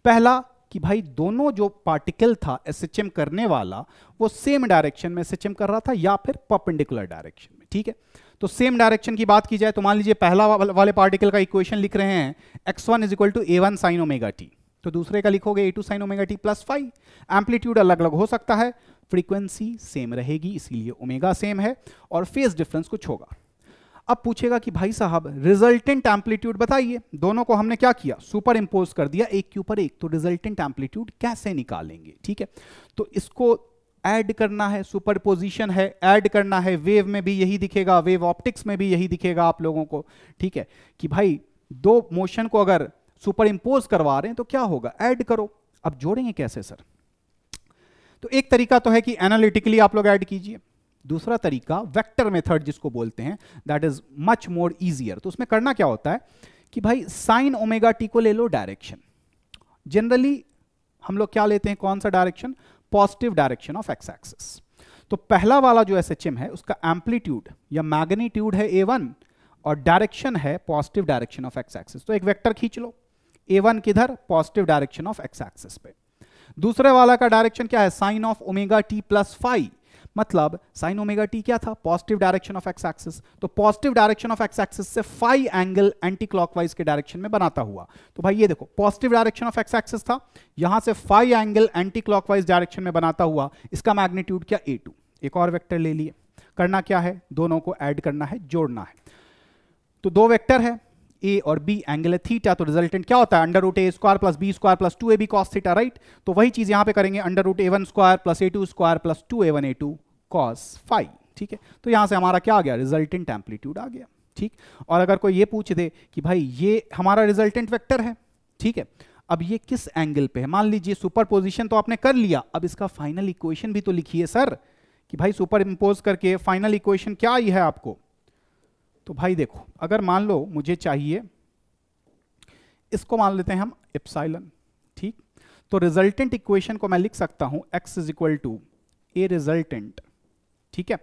पहला कि भाई दोनों जो पार्टिकल था एस करने वाला वो सेम डायरेक्शन में एस कर रहा था या फिर पर्पेंडिकुलर डायरेक्शन में ठीक है तो सेम डायरेक्शन की बात की जाए तो मान लीजिए पहला वाले पार्टिकल का इक्वेशन लिख रहे हैं X one is equal to A one sine omega T तो दूसरे का लिखोगे A two sine omega T plus five amplitude अलग अलग हो सकता है फ्रीक्वेंसी सेम रहेगी इसीलिए ओमेगा सेम है और फेज डिफरेंस कुछ होगा अब पूछेगा कि भाई साहब रिजल्टेंट एम्पलीट्यूड बताइए दोनों को हमने क्या किया सुपर इम्पोज कर दिया एक के ऊपर एक तो रिजल्टेंट एम्पलीट्यूड कैसे निकालेंगे ठीक है तो इसको ऐड करना है सुपरपोजिशन है ऐड करना है वेव में भी यही दिखेगा वेव ऑप्टिक्स में भी यही दिखेगा आप लोगों को ठीक है कि भाई दो मोशन को अगर सुपर इम्पोज करवा रहे हैं तो क्या होगा ऐड करो अब जोड़ेंगे कैसे सर तो एक तरीका तो है कि एनालिटिकली आप लोग ऐड कीजिए दूसरा तरीका वेक्टर मेथड जिसको बोलते हैं that is much more easier तो उसमें करना क्या होता है कि भाई साइन ओमेगा टी को ले लो डायरेक्शन जनरली हम लोग क्या लेते हैं कौन सा direction positive direction of X axis तो पहला वाला जो एस एच एम है उसका एम्पलीट्यूड या मैग्नीट्यूड है ए वन और डायरेक्शन है positive direction of X axis तो एक वेक्टर खींच लो ए वन किधर positive direction of X axis पे दूसरे वाला का डायरेक्शन क्या है sine of omega T plus five मतलब साइन ओमेगा टी क्या था positive direction of X axis तो positive direction of X axis से फाइव एंगल एंटी क्लॉकवाइज के डायरेक्शन में बनाता हुआ तो भाई ये देखो positive direction of X axis था यहां से five angle anti clockwise direction में बनाता हुआ इसका मैग्नीट्यूड क्या ए टू एक और वैक्टर ले लिए करना क्या है दोनों को एड करना है जोड़ना है तो दो वेक्टर है ए और बी एंगल है थीटा तो रिजल्टेंट क्या होता है under root A square plus B square plus two A B cos theta right तो वही चीज यहां पे करेंगे under root A one square plus A two square plus two A one A two cos five ठीक है तो यहां से हमारा क्या आ गया रिजल्टेंट एम्पलीट्यूड आ गया ठीक और अगर कोई ये पूछ दे कि भाई ये हमारा रिजल्टेंट वैक्टर है ठीक है अब ये किस एंगल पे है मान लीजिए सुपर पोजिशन तो आपने कर लिया अब इसका फाइनल इक्वेशन भी तो लिखिए सर कि भाई सुपर इम्पोज करके फाइनल इक्वेशन क्या आई है आपको तो भाई देखो अगर मान लो मुझे चाहिए इसको मान लेते हैं हम एप्साइलन ठीक तो रिजल्टेंट इक्वेशन को मैं लिख सकता हूं x is equal to A resultant ठीक है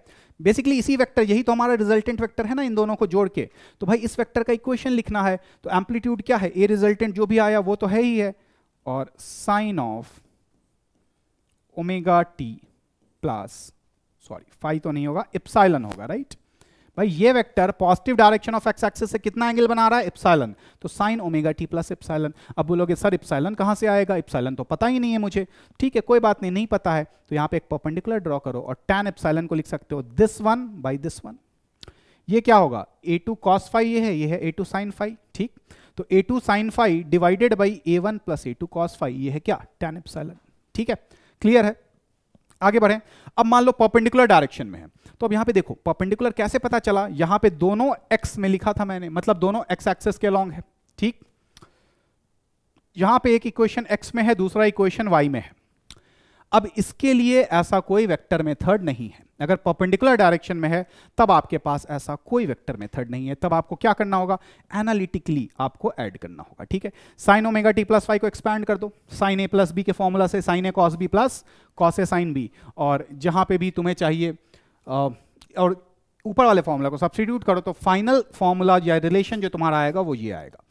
बेसिकली इसी वेक्टर यही तो हमारा रिजल्टेंट वेक्टर है ना इन दोनों को जोड़ के तो भाई इस वेक्टर का इक्वेशन लिखना है तो एम्पलीट्यूड क्या है ए रिजल्टेंट जो भी आया वो तो है ही है और sine of omega T plus sorry five तो नहीं होगा इप्साइलन होगा राइट right? भाई ये vector positive direction of X axis से कितना एंगल बना रहा है इप्साइलन तो sine omega T plus epsilon अब बोलोगे सर इप्साइलन कहाँ से आएगा इप्साइलन तो पता ही नहीं है मुझे ठीक है कोई बात नहीं नहीं पता है तो यहाँ पे एक पर्पेंडिकुलर ड्रॉ करो और टेन इप्साइलन को लिख सकते हो this one by this one ये क्या होगा ए टू कॉस फाइव ये है ये है ए टू साइन फाइव ठीक तो A two sine five divided by A one plus A two cos five ये है क्या टेन इप्साइलन ठीक है क्लियर है आगे बढ़े अब मान लो पर्पेंडिकुलर डायरेक्शन में है तो अब यहां पे देखो पर्पेंडिकुलर कैसे पता चला यहां पे दोनों एक्स में लिखा था मैंने मतलब दोनों एक्स एक्सेस के अलॉन्ग है ठीक यहां पे एक इक्वेशन एक्स में है दूसरा इक्वेशन वाई में है अब इसके लिए ऐसा कोई वेक्टर मेथड नहीं है अगर परपेंडिकुलर डायरेक्शन में है तब आपके पास ऐसा कोई वेक्टर मेथड नहीं है तब आपको क्या करना होगा एनालिटिकली आपको ऐड करना होगा ठीक है sine omega T plus Y को एक्सपैंड कर दो साइन ए प्लस बी के फॉर्मूला से sine A cos B plus cos A sine B और जहां पे भी तुम्हें चाहिए आ, और ऊपर वाले फॉर्मूला को सब्सिट्यूट करो तो फाइनल फॉर्मूला या रिलेशन जो तुम्हारा आएगा वो ये आएगा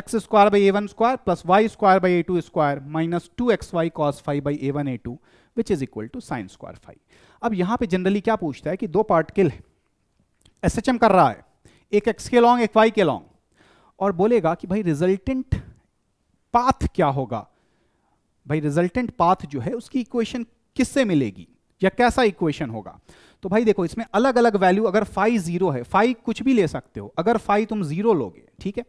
X square by A one square plus Y square by A two square minus two X Y cos five by A one A two which is equal to sine square five अब यहां पे जनरली क्या पूछता है कि दो पार्टिकल है एस एच एम कर रहा है एक एक्स के लॉन्ग एक वाई के लॉन्ग और बोलेगा कि भाई रिजल्टेंट पाथ क्या होगा भाई रिजल्टेंट पाथ जो है उसकी इक्वेशन किससे मिलेगी या कैसा इक्वेशन होगा तो भाई देखो इसमें अलग अलग वैल्यू अगर फाइव जीरो है फाइव कुछ भी ले सकते हो अगर फाइव तुम जीरो लोगे ठीक है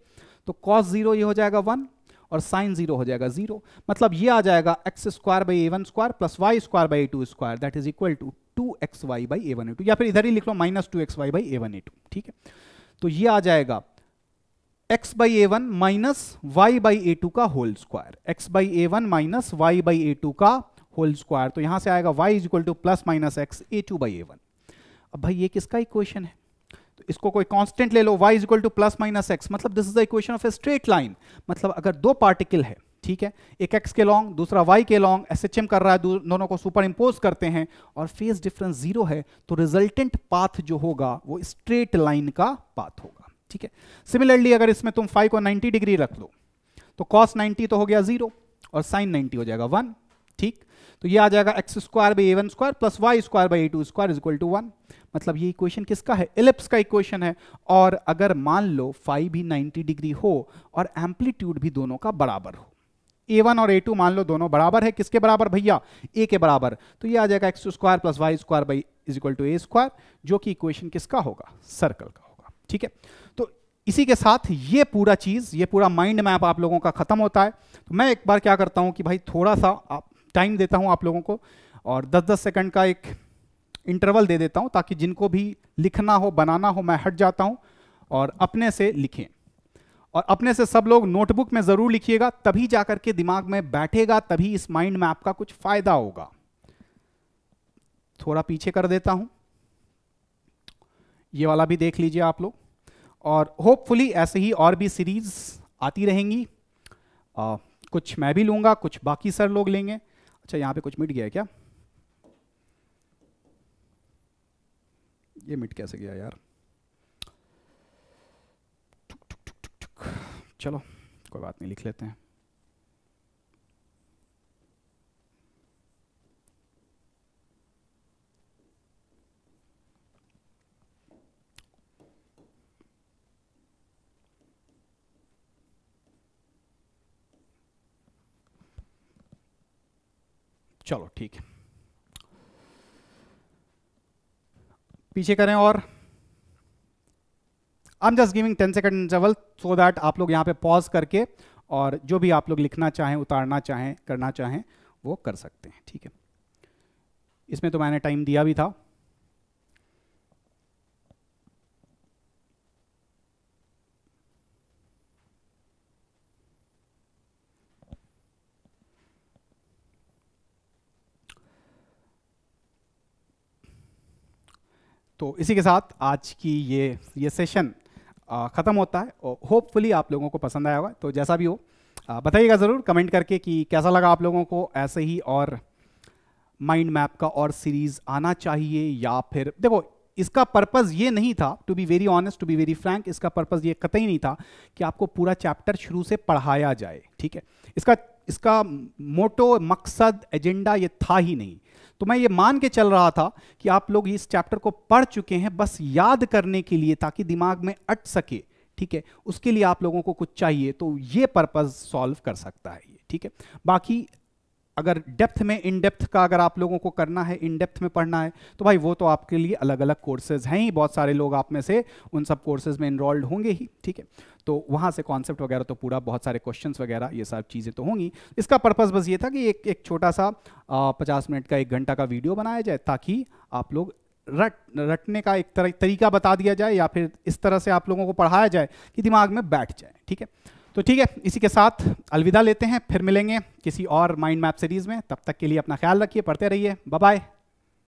तो कॉस जीरो ये हो जाएगा वन और साइन जीरो हो जाएगा जीरो मतलब ये आ जाएगा X square by A one square plus Y square by two square that is equal to two X Y by A one A two या फिर इधर ही लिख लो minus two X Y by A one A two ठीक है तो ये आ जाएगा X by A one minus Y by A two का whole square x by A one minus Y by A two का होल स्क्वायर तो यहां से आएगा Y is equal to plus minus X A two by A one अब भाई ये किसका इक्वेशन है इसको कोई कांस्टेंट ले लो y is equal to plus minus X मतलब this is the equation of a straight line मतलब अगर दो पार्टिकल है ठीक है एक x के लॉन्ग दूसरा y के लॉन्ग एस एच एम कर रहा है दोनों को सुपर इम्पोज करते हैं और फेस डिफरेंस जीरो है तो रिजल्टेंट पाथ जो होगा वो स्ट्रेट लाइन का पाथ होगा ठीक है सिमिलरली अगर इसमें तुम फाइव को नाइन्टी डिग्री रख लो तो कॉस नाइन्टी तो हो गया जीरो और साइन नाइन्टी हो जाएगा वन ठीक तो ये आ जाएगा X square by A one square plus Y square by A two square is equal to one मतलब ये इक्वेशन किसका है इलिप्स का इक्वेशन है और अगर मान लो फाइव भी 90 डिग्री हो और एम्पलीट्यूड भी दोनों का बराबर हो ए वन और ए टू मान लो दोनों बराबर है किसके बराबर भैया ए के बराबर तो ये आ जाएगा X square plus Y square by is equal to A square जो कि इक्वेशन किसका होगा सर्कल का होगा ठीक है तो इसी के साथ ये पूरा चीज ये पूरा माइंड मैप आप लोगों का खत्म होता है तो मैं एक बार क्या करता हूं कि भाई थोड़ा सा टाइम देता हूं आप लोगों को और दस दस सेकंड का एक इंटरवल दे देता हूं ताकि जिनको भी लिखना हो बनाना हो मैं हट जाता हूं और अपने से लिखें और अपने से सब लोग नोटबुक में ज़रूर लिखिएगा तभी जाकर के दिमाग में बैठेगा तभी इस माइंड में आपका कुछ फ़ायदा होगा थोड़ा पीछे कर देता हूं ये वाला भी देख लीजिए आप लोग और होपफुली ऐसे ही और भी सीरीज़ आती रहेंगी आ, कुछ मैं भी लूंगा कुछ बाकी सर लोग लेंगे अच्छा यहाँ पे कुछ मिट गया है क्या ये मिट कैसे गया यार टुक टुक टुक चलो कोई बात नहीं लिख लेते हैं चलो ठीक है पीछे करें और I am just giving ten second interval so that आप लोग यहाँ पे पॉज करके और जो भी आप लोग लिखना चाहें उतारना चाहें करना चाहें वो कर सकते हैं ठीक है इसमें तो मैंने टाइम दिया भी था तो इसी के साथ आज की ये ये सेशन ख़त्म होता है और होपफुली आप लोगों को पसंद आया होगा तो जैसा भी हो बताइएगा ज़रूर कमेंट करके कि कैसा लगा आप लोगों को ऐसे ही और माइंड मैप का और सीरीज़ आना चाहिए या फिर देखो इसका पर्पज़ ये नहीं था to be very honest to be very frank इसका पर्पज़ ये कतई नहीं था कि आपको पूरा चैप्टर शुरू से पढ़ाया जाए ठीक है इसका इसका मोटो मकसद एजेंडा ये था ही नहीं तो मैं ये मान के चल रहा था कि आप लोग इस चैप्टर को पढ़ चुके हैं बस याद करने के लिए ताकि दिमाग में अट सके ठीक है उसके लिए आप लोगों को कुछ चाहिए तो ये पर्पज सॉल्व कर सकता है ये ठीक है बाकी अगर डेप्थ में इन डेप्थ का अगर आप लोगों को करना है इन डेप्थ में पढ़ना है तो भाई वो तो आपके लिए अलग अलग कोर्सेज हैं ही बहुत सारे लोग आप में से उन सब कोर्सेज में इनरोल्ड होंगे ही ठीक है तो वहाँ से कॉन्सेप्ट वगैरह तो पूरा बहुत सारे क्वेश्चंस वगैरह ये सब चीज़ें तो होंगी इसका पर्पस बस ये था कि एक एक छोटा सा पचास मिनट का एक घंटा का वीडियो बनाया जाए ताकि आप लोग रट रटने का एक तरह तरीका बता दिया जाए या फिर इस तरह से आप लोगों को पढ़ाया जाए कि दिमाग में बैठ जाए ठीक है तो ठीक है इसी के साथ अलविदा लेते हैं फिर मिलेंगे किसी और माइंड मैप सीरीज़ में तब तक के लिए अपना ख्याल रखिए पढ़ते रहिए बाय